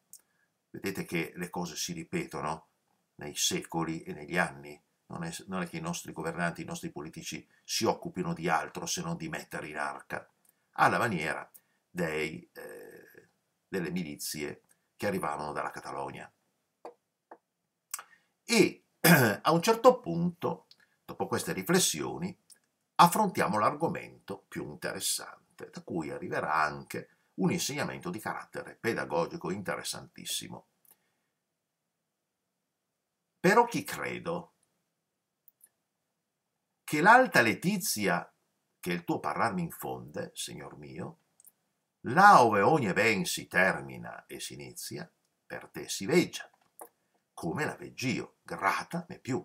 Vedete che le cose si ripetono nei secoli e negli anni non è, non è che i nostri governanti, i nostri politici si occupino di altro se non di mettere in arca, alla maniera dei, eh, delle milizie che arrivavano dalla Catalogna. E a un certo punto, dopo queste riflessioni, affrontiamo l'argomento più interessante, da cui arriverà anche un insegnamento di carattere pedagogico interessantissimo. Però chi credo che l'alta letizia, che il tuo parlar infonde, Signor mio, là ove ogni ben si termina e si inizia, per te si veggia, come la veggio, grata ne più.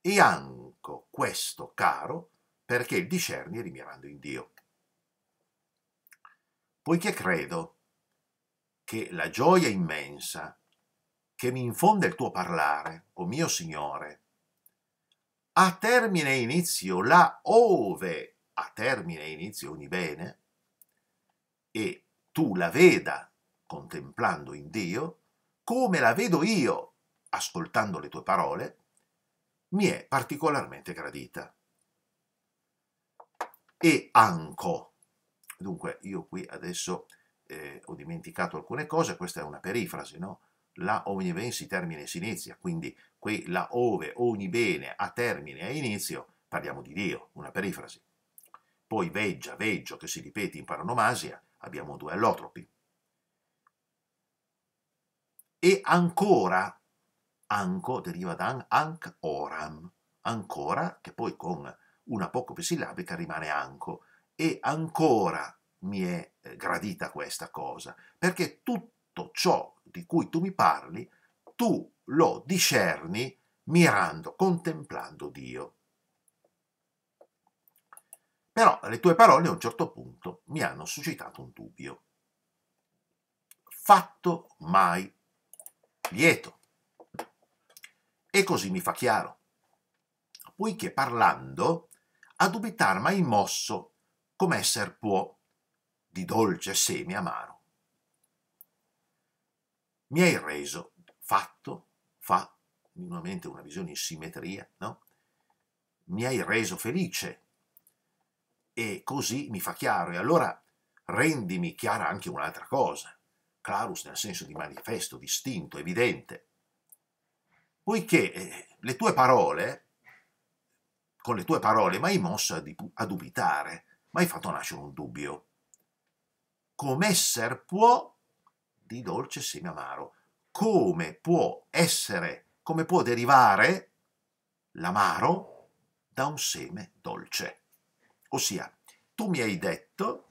E anco questo caro, perché il discerni rimirando in Dio. Poiché credo che la gioia immensa che mi infonde il tuo parlare, o mio Signore, a termine e inizio la ove a termine e inizio ogni bene e tu la veda contemplando in Dio come la vedo io ascoltando le tue parole mi è particolarmente gradita e anco dunque io qui adesso eh, ho dimenticato alcune cose questa è una perifrasi no? la ogni ben si termina e si inizia, quindi qui la ove ogni bene a termine e a inizio, parliamo di Dio, una perifrasi. Poi veggia, veggio, che si ripete in paranomasia, abbiamo due allotropi. E ancora, anco deriva da anc oram, ancora, che poi con una poco più sillabica rimane anco, e ancora mi è eh, gradita questa cosa, perché tutto ciò di cui tu mi parli, tu lo discerni mirando, contemplando Dio. Però le tue parole a un certo punto mi hanno suscitato un dubbio. Fatto mai lieto. E così mi fa chiaro. Poiché parlando, a dubitar mai mosso, come esser può, di dolce semi amaro mi hai reso fatto, fa minimamente una visione in simmetria, no? mi hai reso felice e così mi fa chiaro e allora rendimi chiara anche un'altra cosa, clarus nel senso di manifesto, distinto, evidente, poiché eh, le tue parole, con le tue parole mi hai mosso a, a dubitare, mi hai fatto nascere un dubbio. Com'esser può di dolce seme amaro. Come può essere, come può derivare l'amaro da un seme dolce? Ossia, tu mi hai detto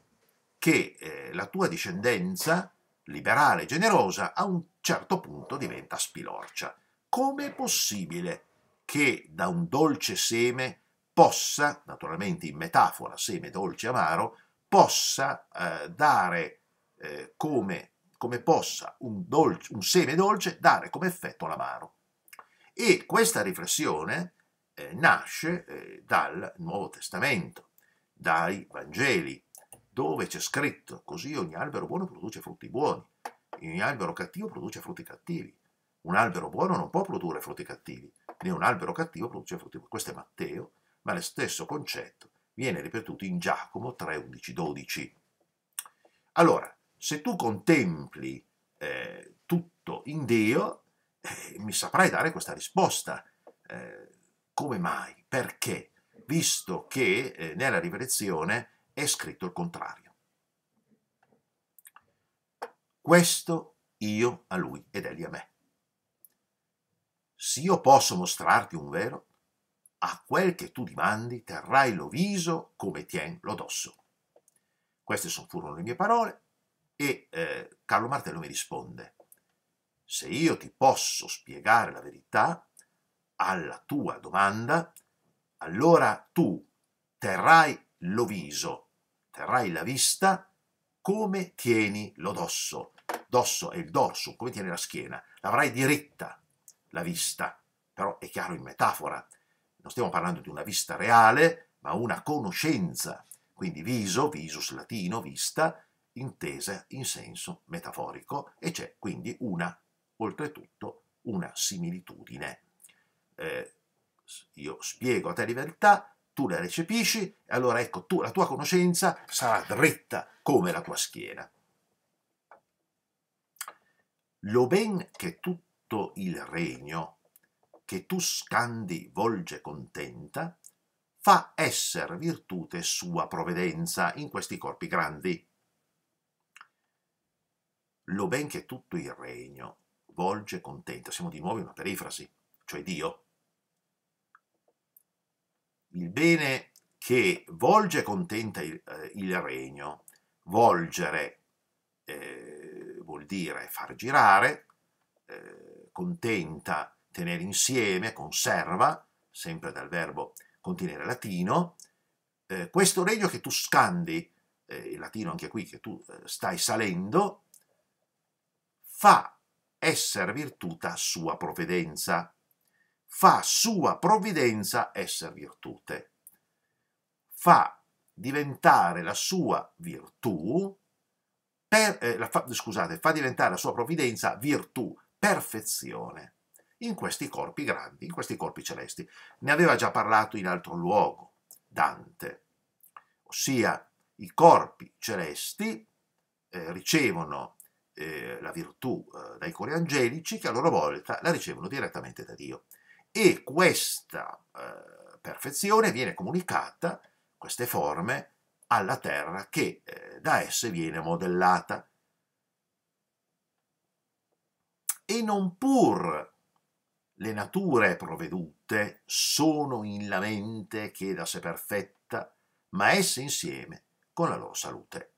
che eh, la tua discendenza liberale e generosa a un certo punto diventa spilorcia. Come è possibile che da un dolce seme possa, naturalmente in metafora seme dolce amaro, possa eh, dare eh, come come possa un, dolce, un seme dolce dare come effetto l'amaro. E questa riflessione eh, nasce eh, dal Nuovo Testamento, dai Vangeli, dove c'è scritto così ogni albero buono produce frutti buoni, ogni albero cattivo produce frutti cattivi. Un albero buono non può produrre frutti cattivi, né un albero cattivo produce frutti buoni. Questo è Matteo, ma lo stesso concetto viene ripetuto in Giacomo 3, 11, 12. Allora, se tu contempli eh, tutto in Dio, eh, mi saprai dare questa risposta. Eh, come mai? Perché? Visto che eh, nella rivelazione è scritto il contrario. Questo io a lui ed egli a me. Se io posso mostrarti un vero, a quel che tu dimandi terrai lo viso come tien lo dosso. Queste sono, furono le mie parole, e eh, Carlo Martello mi risponde, se io ti posso spiegare la verità alla tua domanda, allora tu terrai l'oviso, terrai la vista come tieni l'odosso. Dosso è il dorso, come tieni la schiena. L'avrai diritta la vista, però è chiaro in metafora. Non stiamo parlando di una vista reale, ma una conoscenza. Quindi viso, visus latino, vista, intesa in senso metaforico e c'è quindi una, oltretutto, una similitudine. Eh, io spiego a te libertà, tu la recepisci e allora ecco tu, la tua conoscenza sarà dritta come la tua schiena. Lo ben che tutto il regno che tu scandi volge contenta, fa essere virtute sua provvedenza in questi corpi grandi lo ben che tutto il regno volge contento. Siamo di nuovo in una perifrasi, cioè Dio. Il bene che volge contenta il, eh, il regno, volgere eh, vuol dire far girare, eh, contenta tenere insieme, conserva, sempre dal verbo contenere latino, eh, questo regno che tu scandi, eh, il latino anche qui, che tu eh, stai salendo, fa essere virtuta sua provvidenza, fa sua provvidenza essere virtute, fa diventare la sua virtù, per, eh, la fa, scusate, fa diventare la sua provvidenza virtù, perfezione, in questi corpi grandi, in questi corpi celesti. Ne aveva già parlato in altro luogo, Dante, ossia i corpi celesti eh, ricevono eh, la virtù eh, dai cuori angelici che a loro volta la ricevono direttamente da Dio. E questa eh, perfezione viene comunicata, queste forme, alla terra che eh, da esse viene modellata. E non pur le nature provvedute sono in la mente che da sé perfetta, ma esse insieme con la loro salute.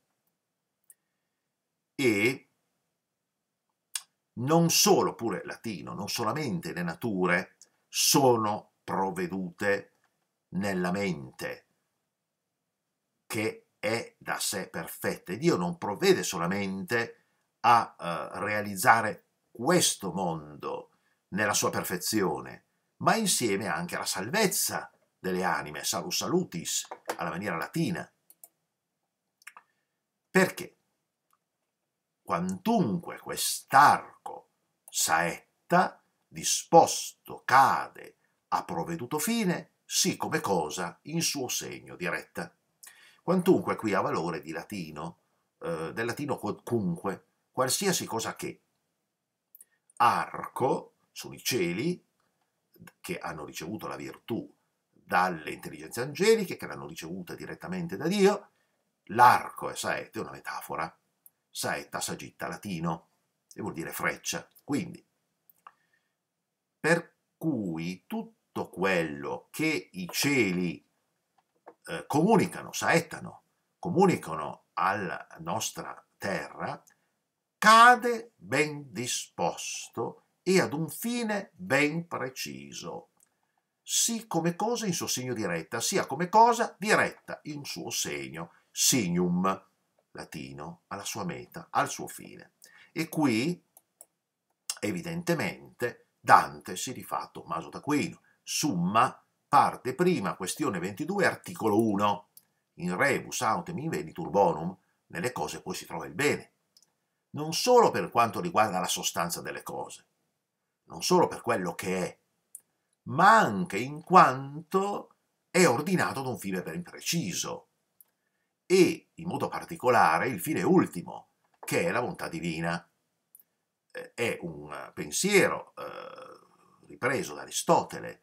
E non solo, pure latino, non solamente le nature sono provvedute nella mente, che è da sé perfetta. Dio non provvede solamente a eh, realizzare questo mondo nella sua perfezione, ma insieme anche alla salvezza delle anime, salus salutis, alla maniera latina. Perché? quantunque quest'arco saetta disposto cade a provveduto fine, sì come cosa in suo segno diretta. Quantunque qui ha valore di latino, eh, del latino qualunque, qualsiasi cosa che. Arco sui cieli, che hanno ricevuto la virtù dalle intelligenze angeliche, che l'hanno ricevuta direttamente da Dio, l'arco e saette, è una metafora saetta sagitta latino, e vuol dire freccia. Quindi, per cui tutto quello che i cieli eh, comunicano, saettano, comunicano alla nostra terra, cade ben disposto e ad un fine ben preciso, sì come cosa in suo segno diretta, sia come cosa diretta in suo segno, signum latino, alla sua meta, al suo fine. E qui, evidentemente, Dante si rifà a Tommaso d'Aquino. Summa, parte prima, questione 22, articolo 1. In rebus autem invenitur bonum, nelle cose poi si trova il bene. Non solo per quanto riguarda la sostanza delle cose, non solo per quello che è, ma anche in quanto è ordinato ad un fine ben preciso e in modo particolare il fine ultimo, che è la bontà divina. Eh, è un pensiero eh, ripreso da Aristotele.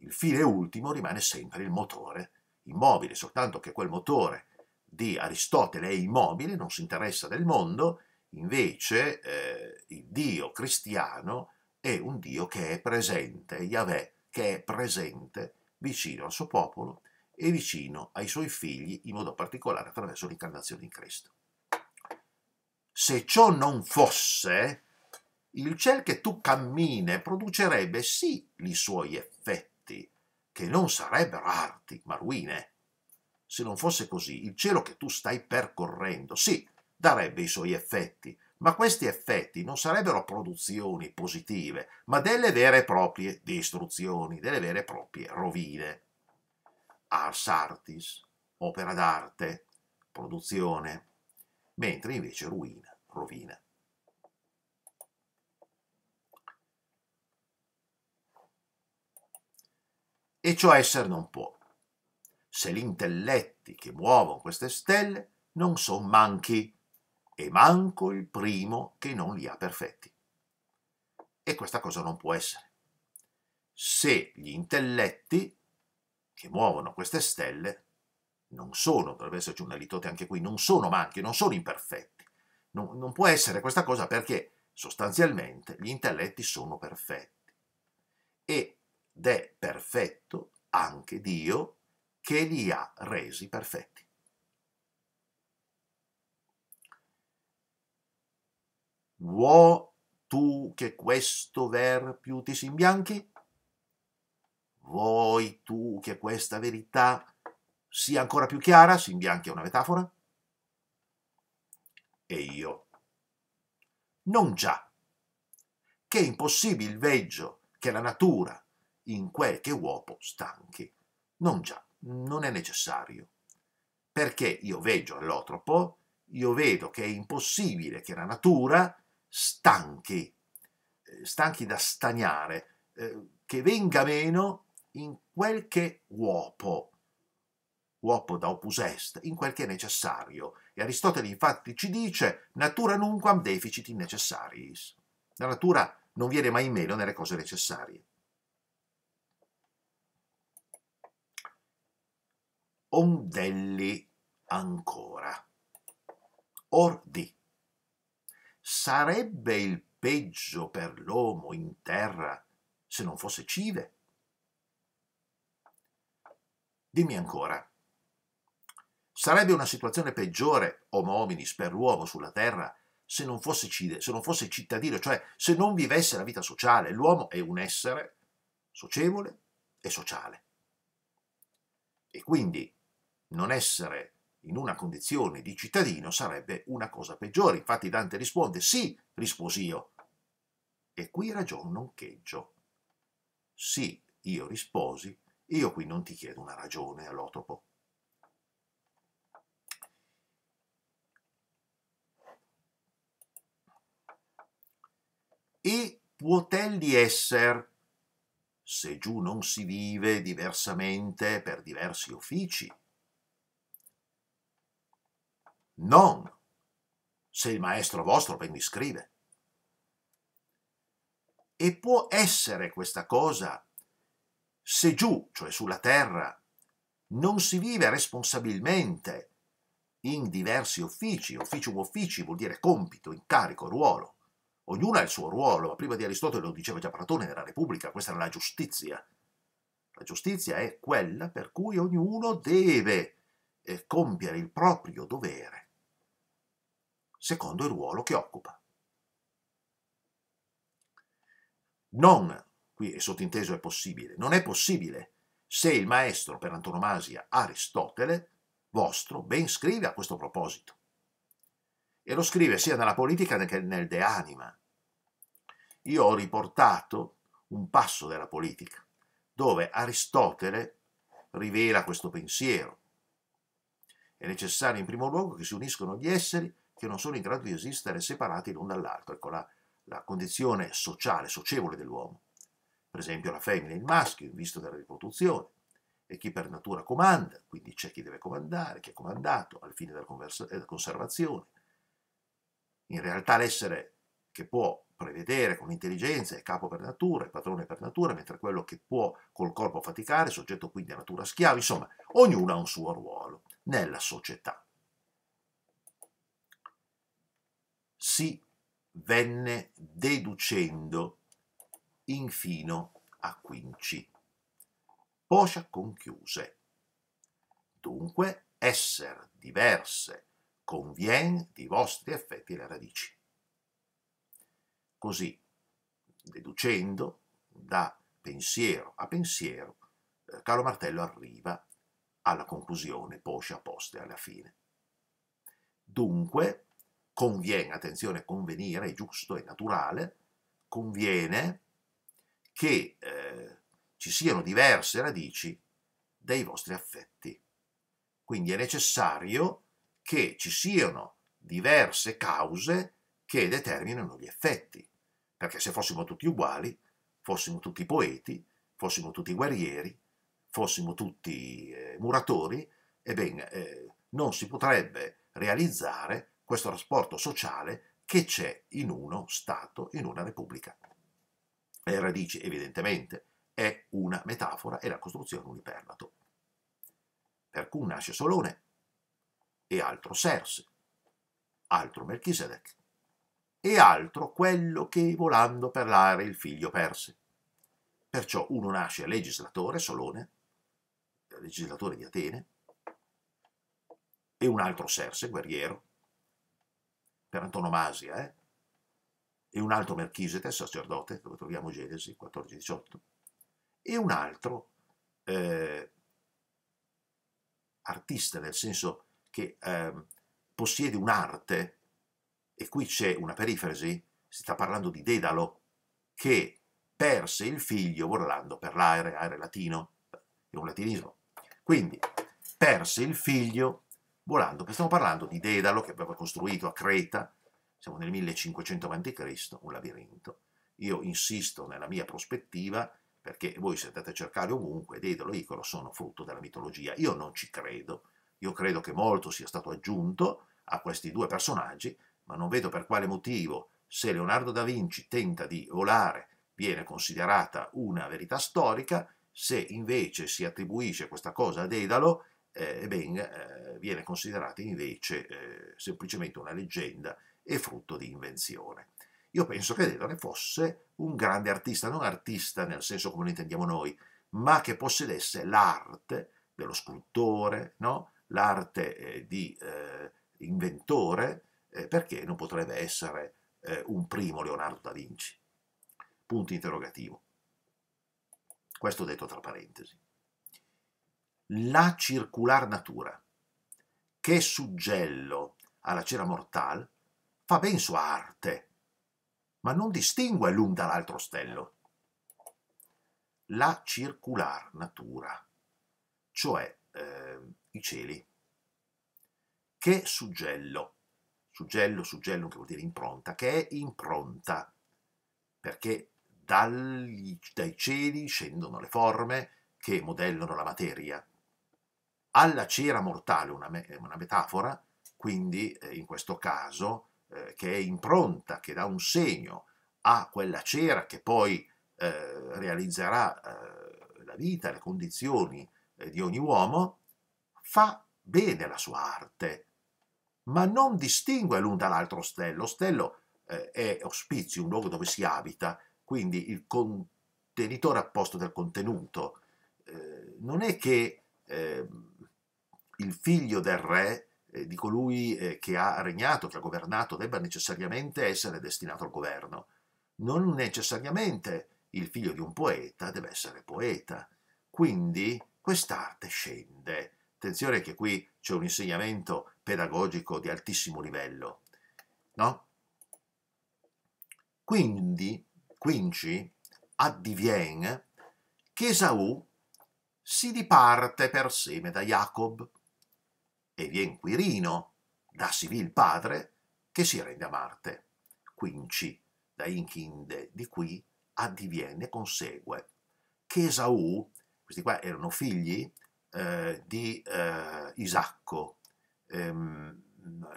Il fine ultimo rimane sempre il motore immobile, soltanto che quel motore di Aristotele è immobile, non si interessa del mondo, invece eh, il Dio cristiano è un Dio che è presente, Yahweh, che è presente vicino al suo popolo e vicino ai suoi figli, in modo particolare attraverso l'incarnazione in Cristo. Se ciò non fosse, il ciel che tu cammini producerebbe sì i suoi effetti, che non sarebbero arti, ma ruine. Se non fosse così, il cielo che tu stai percorrendo, sì, darebbe i suoi effetti, ma questi effetti non sarebbero produzioni positive, ma delle vere e proprie distruzioni, delle vere e proprie rovine ars artis, opera d'arte, produzione, mentre invece ruina, rovina. E ciò essere non può, se gli intelletti che muovono queste stelle non sono manchi, e manco il primo che non li ha perfetti. E questa cosa non può essere. Se gli intelletti che muovono queste stelle non sono, per esserci una litote anche qui, non sono manchi, non sono imperfetti. Non, non può essere questa cosa perché sostanzialmente gli intelletti sono perfetti. Ed è perfetto anche Dio che li ha resi perfetti. Vuoi tu che questo ver più ti si imbianchi? Vuoi tu che questa verità sia ancora più chiara? Si imbianchia una metafora. E io? Non già. Che impossibile veggio che la natura in quel che uopo stanchi. Non già, non è necessario. Perché io veggio all'otropo, io vedo che è impossibile che la natura stanchi, eh, stanchi da stagnare, eh, che venga meno in quel che uopo, uopo da opus est, in quel che è necessario. E Aristotele infatti ci dice natura nunquam deficit in necessaris. La natura non viene mai meno nelle cose necessarie. Ondelli ancora. Or di. Sarebbe il peggio per l'uomo in terra se non fosse cive? Dimmi ancora. Sarebbe una situazione peggiore, homo hominis, per l'uomo sulla terra, se non, fosse, se non fosse cittadino, cioè se non vivesse la vita sociale. L'uomo è un essere socievole e sociale. E quindi non essere in una condizione di cittadino sarebbe una cosa peggiore. Infatti Dante risponde, sì, risposi io. E qui ragiono non cheggio. Sì, io risposi, io qui non ti chiedo una ragione allotropo. E puotelli esser, se giù non si vive diversamente per diversi uffici. Non se il maestro vostro ben scrive. E può essere questa cosa se giù, cioè sulla terra, non si vive responsabilmente in diversi uffici, ufficium uffici vuol dire compito, incarico, ruolo. Ognuno ha il suo ruolo, ma prima di Aristotele lo diceva già Platone nella Repubblica, questa era la giustizia. La giustizia è quella per cui ognuno deve eh, compiere il proprio dovere secondo il ruolo che occupa. Non qui è sottinteso è possibile, non è possibile se il maestro per antonomasia Aristotele, vostro, ben scrive a questo proposito. E lo scrive sia nella politica che nel De Anima. Io ho riportato un passo della politica, dove Aristotele rivela questo pensiero. È necessario in primo luogo che si uniscono gli esseri che non sono in grado di esistere separati l'un dall'altro. Ecco la, la condizione sociale, socievole dell'uomo per esempio la femmina e il maschio in vista della riproduzione, e chi per natura comanda, quindi c'è chi deve comandare, chi è comandato al fine della, della eh, conservazione. In realtà l'essere che può prevedere con intelligenza è capo per natura, è padrone per natura, mentre quello che può col corpo faticare è soggetto quindi a natura schiava, insomma, ognuno ha un suo ruolo nella società. Si venne deducendo infino a quinci. Poscia conchiuse. Dunque, esser diverse convien di vostri effetti le radici. Così, deducendo da pensiero a pensiero, eh, Carlo Martello arriva alla conclusione poscia poste alla fine. Dunque, conviene, attenzione, convenire è giusto e naturale, conviene che eh, ci siano diverse radici dei vostri affetti. Quindi è necessario che ci siano diverse cause che determinano gli effetti, perché se fossimo tutti uguali, fossimo tutti poeti, fossimo tutti guerrieri, fossimo tutti eh, muratori, ebbene, eh, non si potrebbe realizzare questo rapporto sociale che c'è in uno Stato, in una Repubblica le radici evidentemente, è una metafora e la costruzione un uniperlato. Per cui nasce Solone e altro Serse, altro Melchisedec e altro quello che volando per l'aria il figlio perse. Perciò uno nasce legislatore, Solone, legislatore di Atene, e un altro Serse, guerriero, per antonomasia, eh? e un altro Merchisete, sacerdote, dove troviamo Genesi 14-18, e un altro eh, artista, nel senso che eh, possiede un'arte, e qui c'è una perifrasi, si sta parlando di Dedalo, che perse il figlio urlando per l'aere, aere latino, è un latinismo. Quindi perse il figlio volando, stiamo parlando di Dedalo che aveva costruito a Creta siamo nel 1500 a.C., un labirinto. Io insisto nella mia prospettiva perché voi se andate a cercare ovunque, Dedalo e Icolo sono frutto della mitologia. Io non ci credo. Io credo che molto sia stato aggiunto a questi due personaggi, ma non vedo per quale motivo, se Leonardo da Vinci tenta di volare, viene considerata una verità storica, se invece si attribuisce questa cosa a Dedalo, eh, ben, eh, viene considerata invece eh, semplicemente una leggenda e frutto di invenzione. Io penso che Delore fosse un grande artista, non artista nel senso come lo intendiamo noi, ma che possedesse l'arte dello scultore, no? l'arte eh, di eh, inventore, eh, perché non potrebbe essere eh, un primo Leonardo da Vinci? Punto interrogativo. Questo detto tra parentesi. La circular natura, che suggello alla cera mortale, fa ben sua arte, ma non distingue l'un dall'altro stello. La circular natura, cioè eh, i cieli, che suggello, suggello, suggello che vuol dire impronta, che è impronta, perché dagli, dai cieli scendono le forme che modellano la materia. Alla cera mortale, una, me, una metafora, quindi eh, in questo caso eh, che è impronta, che dà un segno a quella cera che poi eh, realizzerà eh, la vita, le condizioni eh, di ogni uomo, fa bene la sua arte, ma non distingue l'un dall'altro ostello. Ostello eh, è ospizio, un luogo dove si abita, quindi il contenitore apposto del contenuto. Eh, non è che ehm, il figlio del re eh, di colui eh, che ha regnato, che ha governato, debba necessariamente essere destinato al governo. Non necessariamente il figlio di un poeta deve essere poeta. Quindi quest'arte scende. Attenzione che qui c'è un insegnamento pedagogico di altissimo livello. No? Quindi, quinci, addivien che Esaù si diparte per seme da Jacob e vien Quirino, da Sivil padre, che si rende a Marte. Quinci, da Inchinde di qui addiviene consegue che Esaù, questi qua erano figli eh, di eh, Isacco, ehm,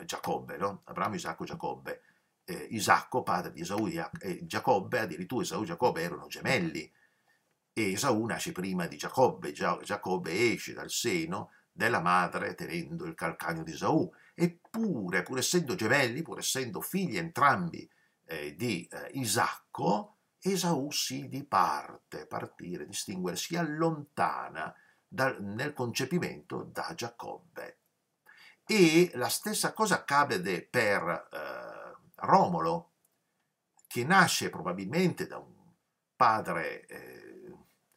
Giacobbe, no? Abramo, Isacco, Giacobbe. Eh, Isacco, padre di Esaù e Giacobbe, addirittura Esaù e Giacobbe erano gemelli, e Esaù nasce prima di Giacobbe, Giacobbe esce dal seno della madre tenendo il calcagno di Esaù, eppure, pur essendo gemelli, pur essendo figli entrambi eh, di eh, Isacco, Esaù si diparte, partire, distinguere, si allontana dal, nel concepimento da Giacobbe. E la stessa cosa accade per eh, Romolo, che nasce probabilmente da un padre eh,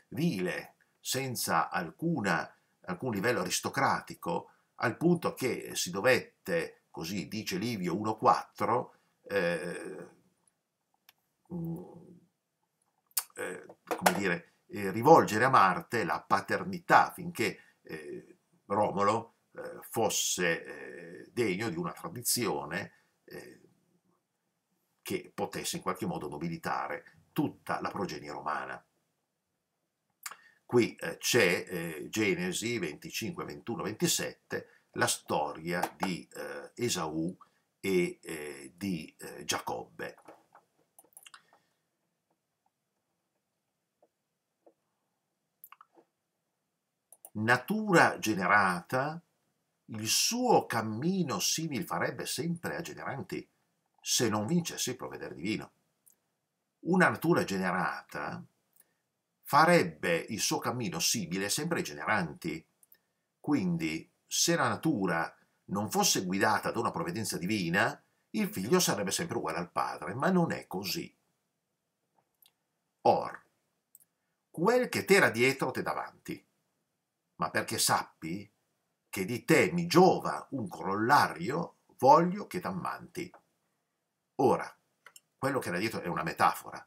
vile, senza alcuna alcun livello aristocratico, al punto che si dovette, così dice Livio 1.4, eh, mm, eh, come dire, eh, rivolgere a Marte la paternità affinché eh, Romolo eh, fosse degno di una tradizione che potesse in qualche modo nobilitare tutta la progenie romana. Qui eh, c'è eh, Genesi 25, 21, 27, la storia di eh, Esaù e eh, di eh, Giacobbe. Natura generata, il suo cammino simil farebbe sempre a generanti se non vincesse il provvedere divino. Una natura generata farebbe il suo cammino simile sempre ai generanti. Quindi, se la natura non fosse guidata da una provvidenza divina, il figlio sarebbe sempre uguale al padre, ma non è così. Or, quel che t'era dietro te davanti, ma perché sappi che di te mi giova un corollario, voglio che t'ammanti. Ora, quello che era dietro è una metafora,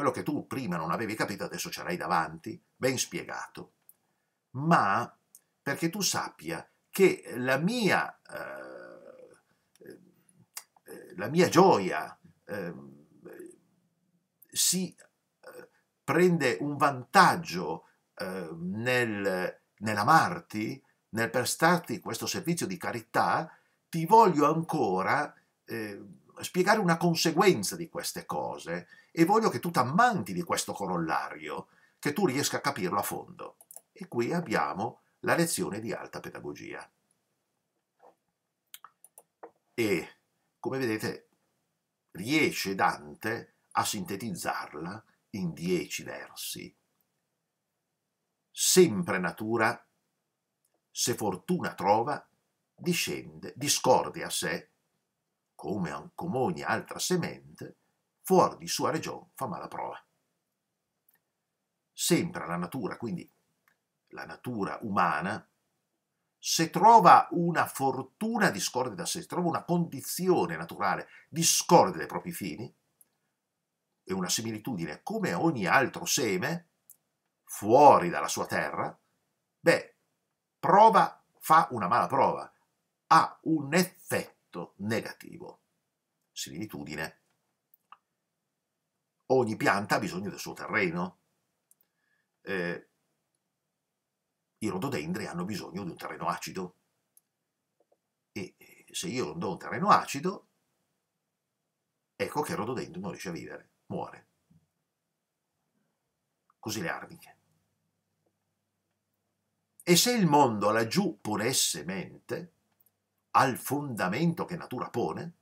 quello che tu prima non avevi capito adesso ce l'hai davanti, ben spiegato. Ma perché tu sappia che la mia, eh, eh la mia gioia eh, si eh, prende un vantaggio eh, nel, nell'amarti, nel prestarti questo servizio di carità, ti voglio ancora eh, spiegare una conseguenza di queste cose e voglio che tu t'ammanti di questo corollario, che tu riesca a capirlo a fondo. E qui abbiamo la lezione di alta pedagogia. E, come vedete, riesce Dante a sintetizzarla in dieci versi. Sempre natura, se fortuna trova, discende, discorde a sé, come, come ogni altra semente, fuori di sua regione fa mala prova. Sempre la natura, quindi la natura umana, se trova una fortuna discorde da sé, se trova una condizione naturale discorde dai propri fini, e una similitudine come ogni altro seme, fuori dalla sua terra, beh, prova, fa una mala prova, ha un effetto negativo. Similitudine ogni pianta ha bisogno del suo terreno. Eh, I rododendri hanno bisogno di un terreno acido. E eh, se io non do un terreno acido, ecco che il rododendro non riesce a vivere, muore. Così le arniche. E se il mondo laggiù ponesse mente al fondamento che natura pone,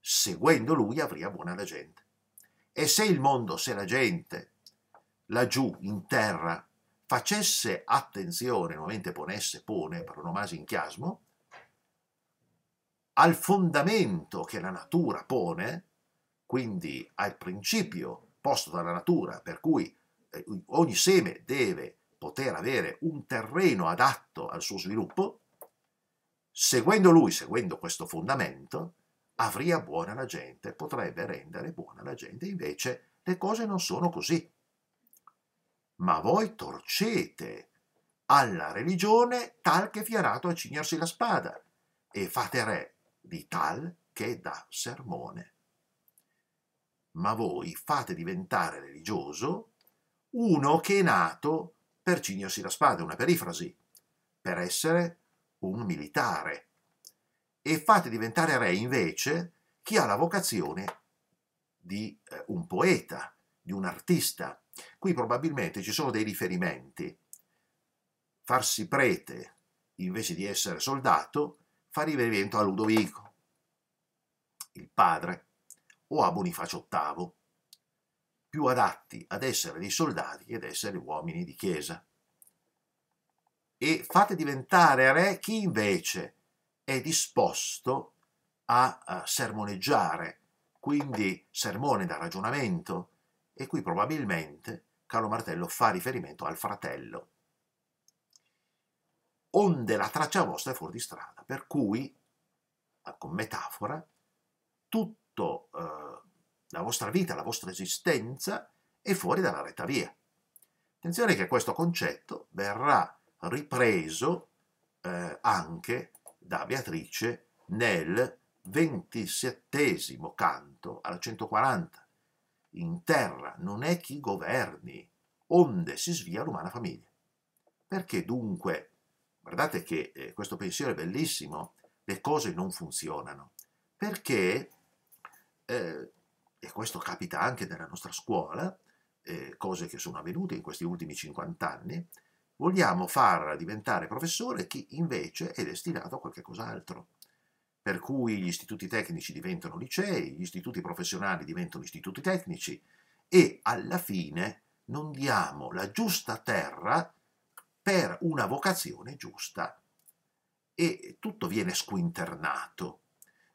seguendo lui avria buona la gente. E se il mondo, se la gente laggiù in terra facesse attenzione, nuovamente ponesse, pone per onomasi in chiasmo, al fondamento che la natura pone, quindi al principio posto dalla natura, per cui eh, ogni seme deve poter avere un terreno adatto al suo sviluppo, seguendo lui, seguendo questo fondamento, avria buona la gente, potrebbe rendere buona la gente, invece le cose non sono così. Ma voi torcete alla religione tal che fierato a cignersi la spada, e fate re di tal che dà sermone. Ma voi fate diventare religioso uno che è nato per cignersi la spada, una perifrasi, per essere un militare, e fate diventare re invece chi ha la vocazione di eh, un poeta, di un artista. Qui probabilmente ci sono dei riferimenti. Farsi prete invece di essere soldato fa riferimento a Ludovico, il padre, o a Bonifacio VIII, più adatti ad essere dei soldati che ad essere uomini di chiesa. E fate diventare re chi invece è disposto a, sermoneggiare, quindi sermone da ragionamento, e qui probabilmente Carlo Martello fa riferimento al fratello. Onde la traccia vostra è fuori di strada, per cui, con metafora, tutto eh, la vostra vita, la vostra esistenza è fuori dalla retta via. Attenzione che questo concetto verrà ripreso eh, anche da Beatrice nel ventisettesimo canto alla 140. In terra non è chi governi, onde si svia l'umana famiglia. Perché dunque, guardate che eh, questo pensiero è bellissimo, le cose non funzionano. Perché, eh, e questo capita anche nella nostra scuola, eh, cose che sono avvenute in questi ultimi 50 anni, vogliamo far diventare professore chi invece è destinato a qualche cos'altro. Per cui gli istituti tecnici diventano licei, gli istituti professionali diventano istituti tecnici e alla fine non diamo la giusta terra per una vocazione giusta e tutto viene squinternato.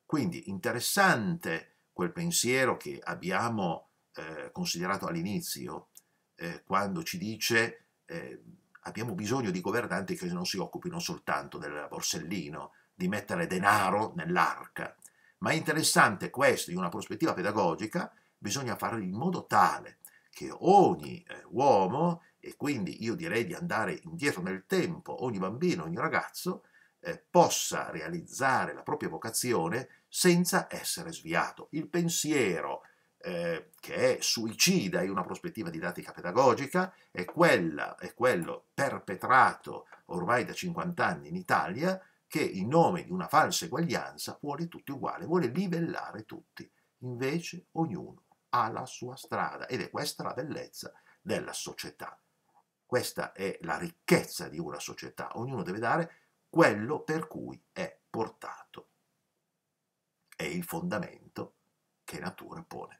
Quindi interessante quel pensiero che abbiamo eh, considerato all'inizio eh, quando ci dice eh, abbiamo bisogno di governanti che non si occupino soltanto del borsellino, di mettere denaro nell'arca. Ma è interessante questo, in una prospettiva pedagogica, bisogna fare in modo tale che ogni eh, uomo, e quindi io direi di andare indietro nel tempo, ogni bambino, ogni ragazzo, eh, possa realizzare la propria vocazione senza essere sviato. Il pensiero, eh, che è suicida in una prospettiva didattica pedagogica, è, quella, è quello perpetrato ormai da 50 anni in Italia che in nome di una falsa eguaglianza vuole tutti uguali, vuole livellare tutti. Invece ognuno ha la sua strada ed è questa la bellezza della società. Questa è la ricchezza di una società. Ognuno deve dare quello per cui è portato. È il fondamento che natura pone.